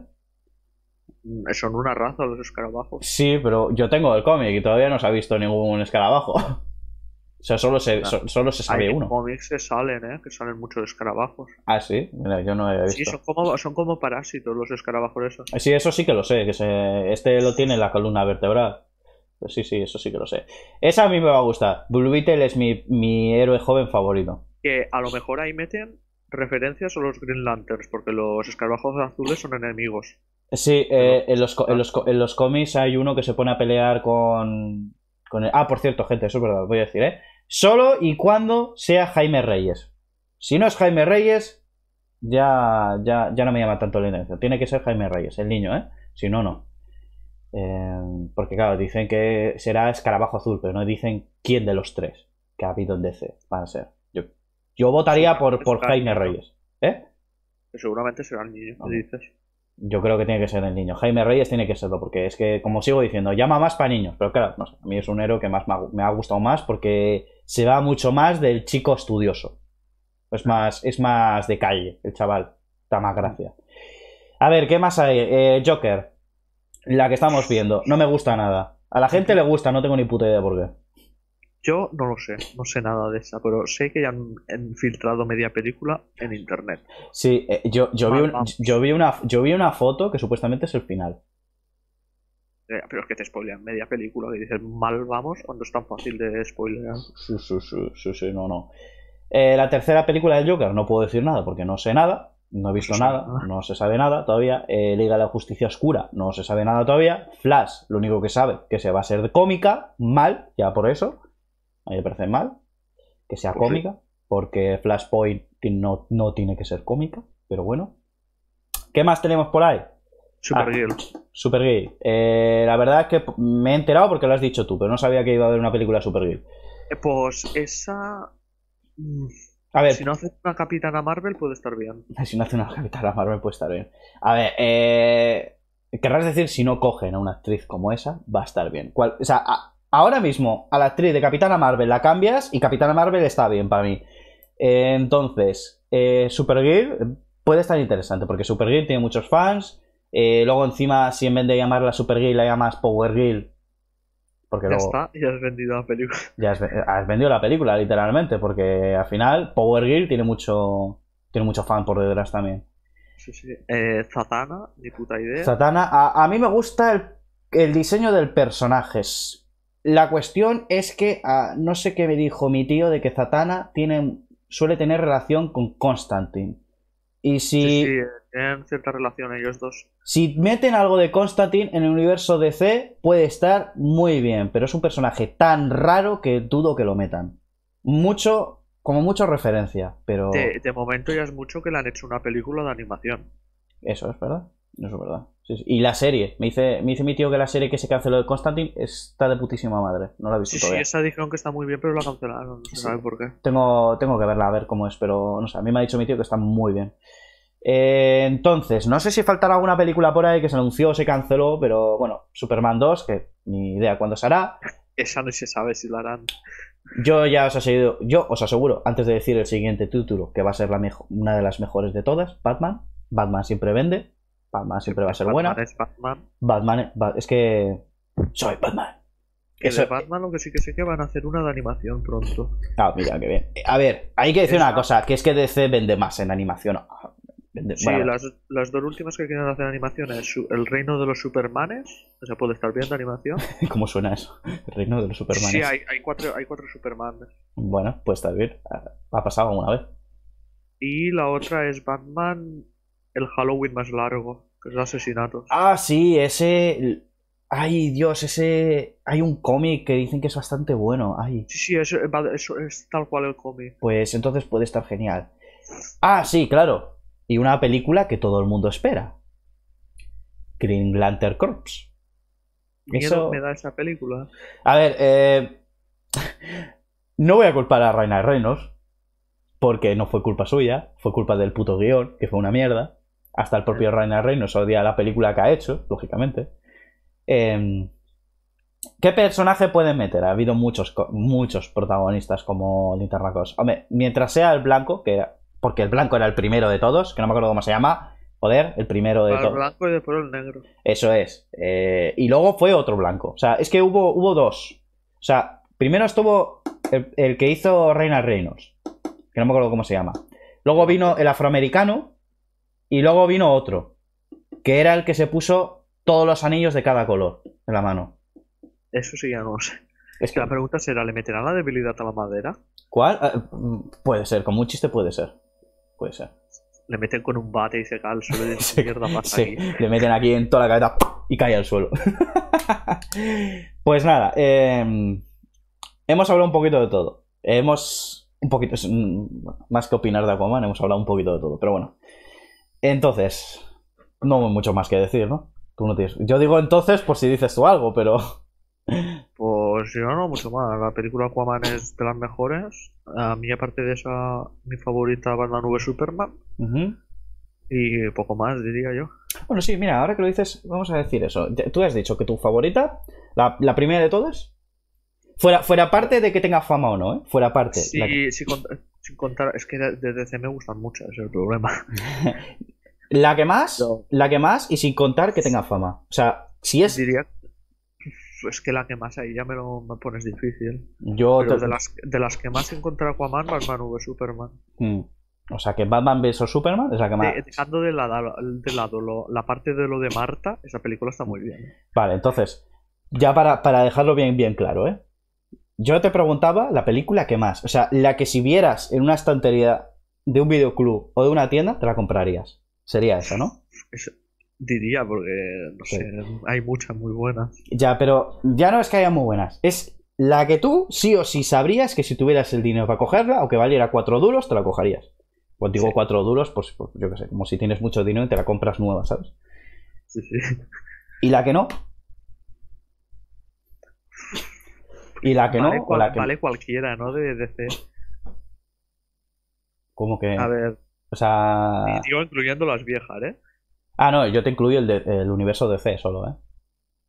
son una raza los escarabajos. Sí, pero yo tengo el cómic y todavía no se ha visto ningún escarabajo. O sea, solo se, ah. solo se sabe uno. En cómics que salen, ¿eh? Que salen muchos escarabajos. Ah, sí, Mira, yo no he visto. Sí, son como, parásitos los escarabajos esos. Sí, eso sí que lo sé, que este lo tiene en la columna vertebral. Pues sí, sí, eso sí que lo sé. Esa a mí me va a gustar. Blue Beetle es mi, mi héroe joven favorito. Que a lo mejor ahí meten referencias o los Green Lanterns, porque los escarabajos azules son enemigos. Sí, eh, en, los, en, ah. los, en, los, cómics hay uno que se pone a pelear con... con el... Ah, por cierto, gente, eso es verdad, voy a decir, ¿eh? Solo y cuando sea Jaime Reyes. Si no es Jaime Reyes, ya, ya, no me llama tanto la atención. Tiene que ser Jaime Reyes, el niño, ¿eh? Si no, no. Eh, porque claro, dicen que será escarabajo azul, pero no dicen quién de los tres que ha habido en DC van a ser. Yo votaría por, por Jaime Reyes. ¿Eh? Seguramente será el niño, dices? Yo creo que tiene que ser el niño. Jaime Reyes tiene que serlo, porque es que, como sigo diciendo, llama más para niños. Pero claro, a mí es un héroe que más me ha gustado más porque se va mucho más del chico estudioso. Es más, es más de calle, el chaval. Da más gracia. A ver, ¿qué más hay? Eh, Joker. La que estamos viendo. No me gusta nada. A la gente le gusta, no tengo ni puta idea por qué. Yo no lo sé, no sé nada de esa, pero sé que ya han, filtrado media película en internet. Sí, eh, yo, yo, vi ah, yo, vi una, yo vi una foto que supuestamente es el final. Eh, pero es que te spoilean media película y dices, mal vamos cuando es tan fácil de spoilear. Sí, sí, sí, sí, no, no. Eh, la tercera película del Joker, no puedo decir nada porque no sé nada, no he visto nada, no se sabe nada todavía. Liga de la Justicia Oscura, no se sabe nada todavía. Flash, lo único que sabe, que se va a ser cómica, mal, ya por eso me parece mal, que sea pues cómica, porque Flashpoint no, no tiene que ser cómica, pero bueno. ¿Qué más tenemos por ahí? Supergirl. Ah, Supergirl. Eh, la verdad es que me he enterado porque lo has dicho tú, pero no sabía que iba a haber una película Supergirl. Eh, pues esa... Mm, a ver, si no hace una Capitana Marvel puede estar bien. Si no hace una Capitana Marvel puede estar bien. A ver, eh, querrás decir si no cogen a una actriz como esa, va a estar bien. o sea, ahora mismo a la actriz de Capitana Marvel la cambias y Capitana Marvel está bien para mí. entonces, eh, Supergirl puede estar interesante porque Supergirl tiene muchos fans. Eh, luego encima, si en vez de llamarla Supergirl la llamas Powergirl... Porque ya está, ya has vendido la película. Ya has, vendido la película, literalmente, porque al final Powergirl tiene mucho, tiene mucho fan por detrás también. Sí, sí. Eh, Zatanna, ni puta idea. Zatanna, a, mí me gusta el, el diseño del personaje la cuestión es que ah, no sé qué me dijo mi tío de que Zatanna tiene, suele tener relación con Constantine. Y si. Sí, eh, tienen cierta relación ellos dos. Si meten algo de Constantine en el universo DC, puede estar muy bien, pero es un personaje tan raro que dudo que lo metan. Mucho, como mucho referencia, pero. De, de momento ya es mucho que le han hecho una película de animación. Eso es verdad. Eso es verdad. Y la serie, me dice, me mi tío que la serie que se canceló de Constantine está de putísima madre. No la he visto sí, todavía. Sí, esa dijeron que está muy bien, pero la cancelaron. No sé por qué. Tengo, tengo que verla a ver cómo es, pero no sé. A mí me ha dicho mi tío que está muy bien. Eh, entonces, no sé si faltará alguna película por ahí que se anunció o se canceló, pero bueno, Superman 2, que ni idea cuándo se hará. Esa no se sabe si la harán. Yo ya os seguido yo os aseguro, antes de decir el siguiente título, que va a ser la una de las mejores de todas, Batman. Batman siempre vende. Batman siempre va a ser buena. Es Batman. Batman es que soy Batman. Que de Batman lo que sí que sé que van a hacer una de animación pronto. Ah, mira, qué bien. A ver, hay que decir una cosa, que es que DC vende más en animación. Ah, vende... sí, las, dos últimas que quieren hacer animación es El Reino de los Supermanes. O sea, puede estar bien de animación. ¿Cómo suena eso? El Reino de los Supermanes. Sí, hay, hay cuatro, hay cuatro Supermanes. Bueno, pues está bien. Ha pasado alguna vez. Y la otra es Batman el Halloween más largo, que es de asesinatos. Ah, sí, ese. Ay, Dios, ese. Hay un cómic que dicen que es bastante bueno. Ay. Sí, sí, eh, es, tal cual el cómic. Pues entonces puede estar genial. Ah, sí, claro. Y una película que todo el mundo espera. Green Lantern Corps. Eso... me da esa película. A ver, eh, no voy a culpar a Reina Reinos porque no fue culpa suya, fue culpa del puto guión, que fue una mierda. Hasta el propio Reiner Reynos odia la película que ha hecho, lógicamente. Em, ¿Qué personaje pueden meter? Ha habido muchos, muchos protagonistas como Linterna mientras sea el blanco, que porque el blanco era el primero de todos, que no me acuerdo cómo se llama. Joder, el primero de todos. El blanco y después el negro. Eso es. Eh, y luego fue otro blanco. O sea, es que hubo, hubo dos. O sea, primero estuvo el, que hizo Reina Reynolds, que no me acuerdo cómo se llama. Luego vino el afroamericano, y luego vino otro, que era el que se puso todos los anillos de cada color en la mano. Eso sí, ya no sé. Es que la pregunta será, ¿le meterán la debilidad a la madera? ¿Cuál? Ah, mm, puede ser, como un chiste puede ser. Puede ser. Le meten con un bate y se cae al suelo Le meten aquí en toda la cabeza y cae al suelo. pues nada, em, hemos hablado un poquito de todo. Hemos. Un poquito. Mm, más que opinar de Aquaman, hemos hablado un poquito de todo. Pero bueno. Entonces, no hay mucho más que decir, ¿no? Tú no tienes... Yo digo entonces por si dices tú algo, pero... Pues yo no, mucho más. La película Aquaman es de las mejores. A mí, aparte de esa, mi favorita la nube Superman. nube Y poco más, diría yo. Bueno, sí, mira, ahora que lo dices, vamos a decir eso. Tú has dicho que tu favorita, la, primera de todas, fuera, fuera parte de que tenga fama o no, ¿eh? Fuera parte. Sí, sí, contar, es que desde DC me gustan mucho, ese es el problema. la que más, la que más, y sin contar que tenga fama. O sea, si es. Pues, es que la que más ahí ya me lo pones difícil. Yo Pero de, las, de las que más he encontrado Aquaman, Batman v Superman. Mm. O sea, que Batman besó Superman es la que más. Eh, dejando de, lado, la parte de lo de Marta, esa película está muy bien. Vale, entonces, ya para, para dejarlo bien, bien claro, ¿eh? Yo te preguntaba la película que más. O sea, la que si vieras en una estantería de un videoclub o de una tienda, te la comprarías. Sería esa, ¿no? Eso diría, porque no sé, hay muchas muy buenas. Ya, pero ya no es que haya muy buenas. Es la que tú sí o sí sabrías que si tuvieras el dinero para cogerla, o que valiera cuatro duros, te la cogerías. Cuando pues digo cuatro duros, pues, pues yo qué sé, como si tienes mucho dinero y te la compras nueva, ¿sabes? Sí, sí. Y la que no, Y la que no. vale cualquiera, ¿no? De DC. ¿Cómo que? A ver. O sea. Y digo, incluyendo las viejas, ¿eh? Ah, no, yo te incluyo el, de, el universo DC solo, ¿eh?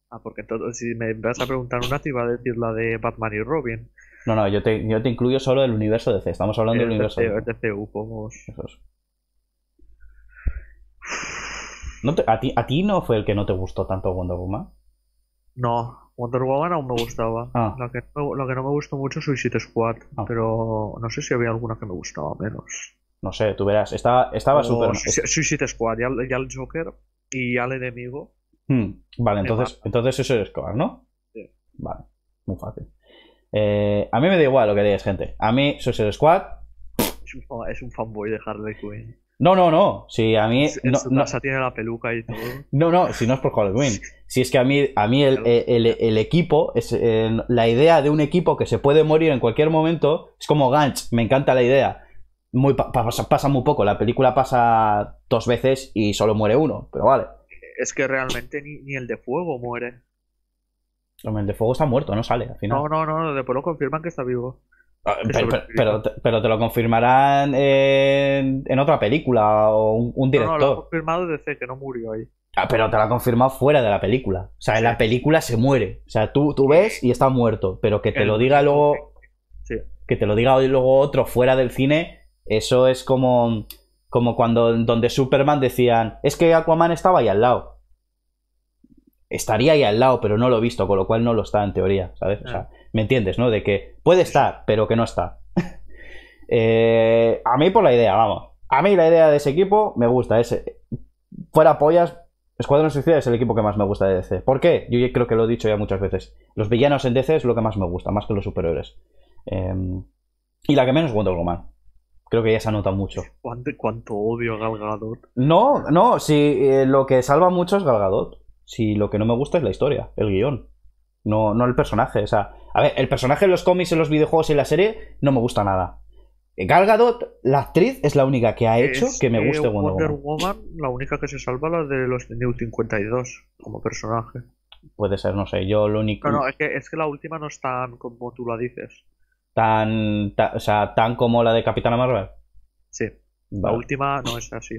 Ah, porque entonces si me vas a preguntar una, te iba a decir la de Batman y Robin. No, no, yo te, yo te incluyo solo el universo DC. Estamos hablando del universo DC. DC. DCU, a, ti, no fue el que no te gustó tanto Wonder Woman? No, Wonder Woman aún me gustaba. Ah. Lo La, que no, me gustó mucho Suicide Squad, ah. pero no sé si había alguna que me gustaba menos. No sé, tú verás. Estaba, estaba oh, súper. Suicide Squad, ya, el Joker y ya el enemigo. Hmm, vale, entonces, entonces eso es Squad, ¿no? Sí. Vale, muy fácil. Eh, a mí me da igual lo que digas, gente. A mí, Suicide Squad. Es un, es un fanboy de Harley Quinn. No, no, no. Si a mí. En no, su tiene la peluca y todo. No, no, si no es por Halloween. Si es que a mí, a mí el, equipo, es, eh, la idea de un equipo que se puede morir en cualquier momento, es como Gantz. Me encanta la idea. Muy, pasa, muy poco. La película pasa dos veces y solo muere uno, pero vale. Es que realmente ni, el de fuego muere. el de fuego está muerto, no sale al final. No, no, no, de lo confirman que está vivo. Ah, pero, pero, te, lo confirmarán en, en otra película o un, director. No, lo ha confirmado desde que no murió ahí. Ah, pero te lo ha confirmado fuera de la película. O sea, en la película se muere. O sea, tú, tú ves y está muerto. Pero que te lo diga luego. Que te lo diga hoy luego otro fuera del cine. Eso es como. Como cuando donde Superman decían. Es que Aquaman estaba ahí al lado. Estaría ahí al lado, pero no lo he visto, con lo cual no lo está en teoría, ¿sabes? O sea, ah. ¿Me entiendes, no? De que puede estar, pero que no está. Eh, a mí por la idea, vamos. A mí la idea de ese equipo me gusta. Ese fuera pollas, Escuadrón Suicida es el equipo que más me gusta de DC. ¿Por qué? Yo creo que lo he dicho ya muchas veces. Los villanos en DC es lo que más me gusta, más que los superhéroes. Em, y la que menos Wonder Woman. Creo que ya se anota mucho. ¿Cuánto, odio a Galgadot? No, no, si eh, lo que salva mucho es Galgadot. Si lo que no me gusta es la historia, el guión. No, no el personaje. O sea, a ver, el personaje en los cómics, en los videojuegos y en la serie no me gusta nada. Gal Gadot, la actriz, es la única que ha hecho que me guste Wonder, Woman. La única que se salva la de los New 52 como personaje. Puede ser, no sé, yo lo único... No, es que, la última no es tan como tú la dices. Tan, o sea, tan como la de Capitana Marvel. Sí. La última no es así.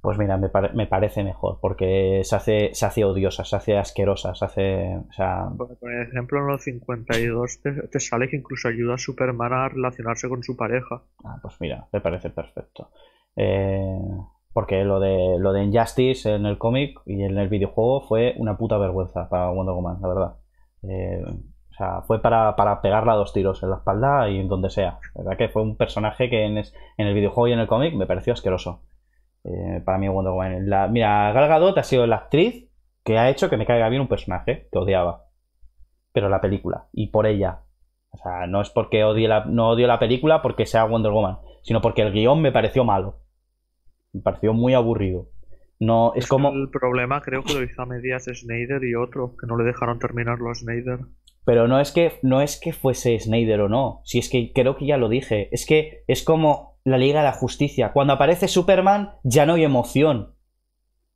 Pues mira, me, parece mejor, porque se hace, se hace odiosa, se hace asquerosa, se hace... O Por ejemplo, en los 52 te, sale que incluso ayuda a Superman a relacionarse con su pareja. Ah, pues mira, me parece perfecto. Eh, porque lo de, lo de Injustice en el cómic y en el videojuego fue una puta vergüenza para Wonder Woman, la verdad. Eh, o sea, fue para, para pegarla dos tiros en la espalda y en donde sea. verdad que fue un personaje que en el videojuego y en el cómic me pareció asqueroso. Eh, para mí Wonder Woman. mira, Gal Gadot ha sido la actriz que ha hecho que me caiga bien un personaje que odiaba. Pero la película, y por ella. O sea, no es porque odie la, no odio la película porque sea Wonder Woman, sino porque el guión me pareció malo. Me pareció muy aburrido. No, es, como... El problema creo que lo hizo a medias Snyder y otro, que no le dejaron terminarlo a Snyder. Pero no es que, no es que fuese Snyder o no, si es que creo que ya lo dije, es que es como la Liga de la Justicia. Cuando aparece Superman ya no hay emoción.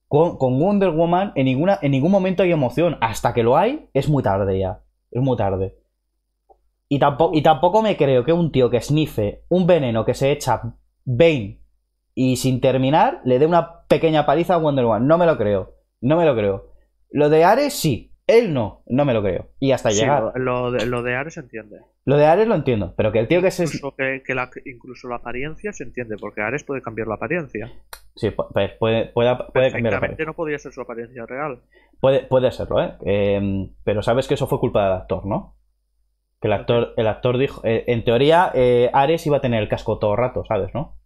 Con, Wonder Woman en, ninguna, en ningún momento hay emoción. Hasta que lo hay, es muy tarde ya. Es muy tarde. Y tampoco, y tampoco me creo que un tío que snife un veneno que se echa Bane y sin terminar le dé una pequeña paliza a Wonder Woman. No me lo creo. No me lo creo. Lo de Ares sí. Él no. No me lo creo. Y hasta llegar. Lo, lo, de, lo de Ares entiende. Lo de Ares lo entiendo, pero que el tío que se. Incluso, que, la, incluso la apariencia se entiende, porque Ares puede cambiar la apariencia. Sí, pues, puede, cambiar no podría ser su apariencia real. Puede, puede serlo, ¿eh? Em, pero sabes que eso fue culpa del actor, ¿no? Que el actor, el actor dijo. Eh, en teoría, eh, Ares iba a tener el casco todo el rato, ¿sabes, no?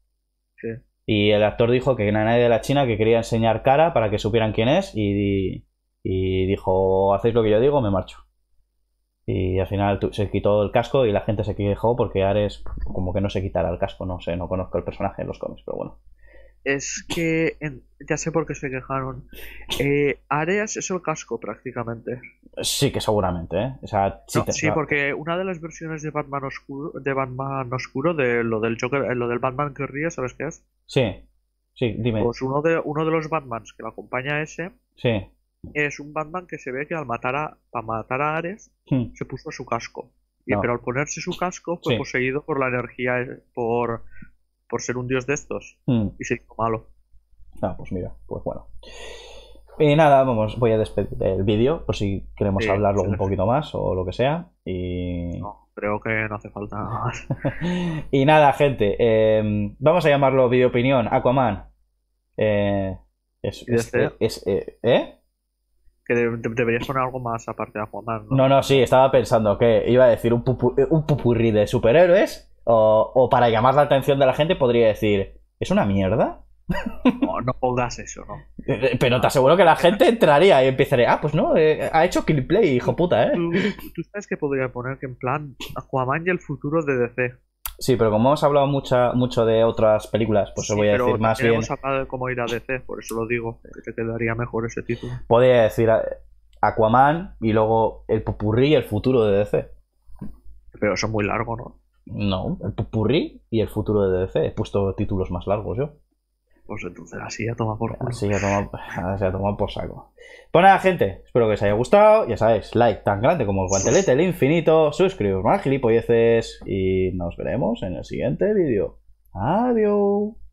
Sí. Y el actor dijo que era nadie de la China que quería enseñar cara para que supieran quién es y, y dijo: Hacéis lo que yo digo, me marcho. Y al final se quitó el casco y la gente se quejó porque Ares como que no se quitara el casco, no sé, no conozco el personaje en los cómics, pero bueno. Es que ya sé por qué se quejaron. Eh, Ares es el casco prácticamente. Sí, que seguramente, ¿eh? O sea, sí, porque una de las versiones de Batman oscuro, de Batman oscuro, de lo del Joker, eh, lo del Batman que ríe, ¿sabes qué es? Sí, sí, dime. Pues uno de, uno de los Batmans que lo acompaña ese. Sí es un Batman que se ve que al matar a, matar a Ares hmm. se puso su casco. Y, ah. Pero al ponerse su casco fue poseído por la energía, eh, por, ser un dios de estos. Hmm. Y se hizo malo. Ah, pues mira, pues bueno. Y eh, nada, vamos, voy a despedir el vídeo por si queremos hablarlo un poquito más o lo que sea. Y... No, creo que no hace falta nada más. y nada, gente, em, vamos a llamarlo video opinión, Aquaman. Eh, es, este? ¿Eh? ¿eh? Que debería sonar algo más aparte de Aquaman. ¿no? no, no, sí, estaba pensando que iba a decir un, pupurri de superhéroes. O, para llamar la atención de la gente podría decir, ¿es una mierda? No, no pongas eso, ¿no? Pero te aseguro que la gente entraría y empezaría, ah, pues no, eh, ha hecho Play hijo puta, ¿eh? ¿Tú, sabes que podría poner que en plan Aquaman y el futuro de DC. Sí, pero como hemos hablado mucha, mucho de otras películas, pues os voy a decir más bien. cómo ir a DC, por eso lo digo, que te quedaría mejor ese título. Podría decir Aquaman y luego el Popurrí y el futuro de DC. Pero eso es muy largo, ¿no? No, el Popurrí y el futuro de DC. He puesto títulos más largos yo. Pues entonces así ya toma por saco. Así ya toma por saco. Pues nada, gente, espero que os haya gustado. Ya sabéis, like tan grande como el guantelete, el infinito. Suscribiros más gilipolleces. Y nos veremos en el siguiente vídeo. Adiós.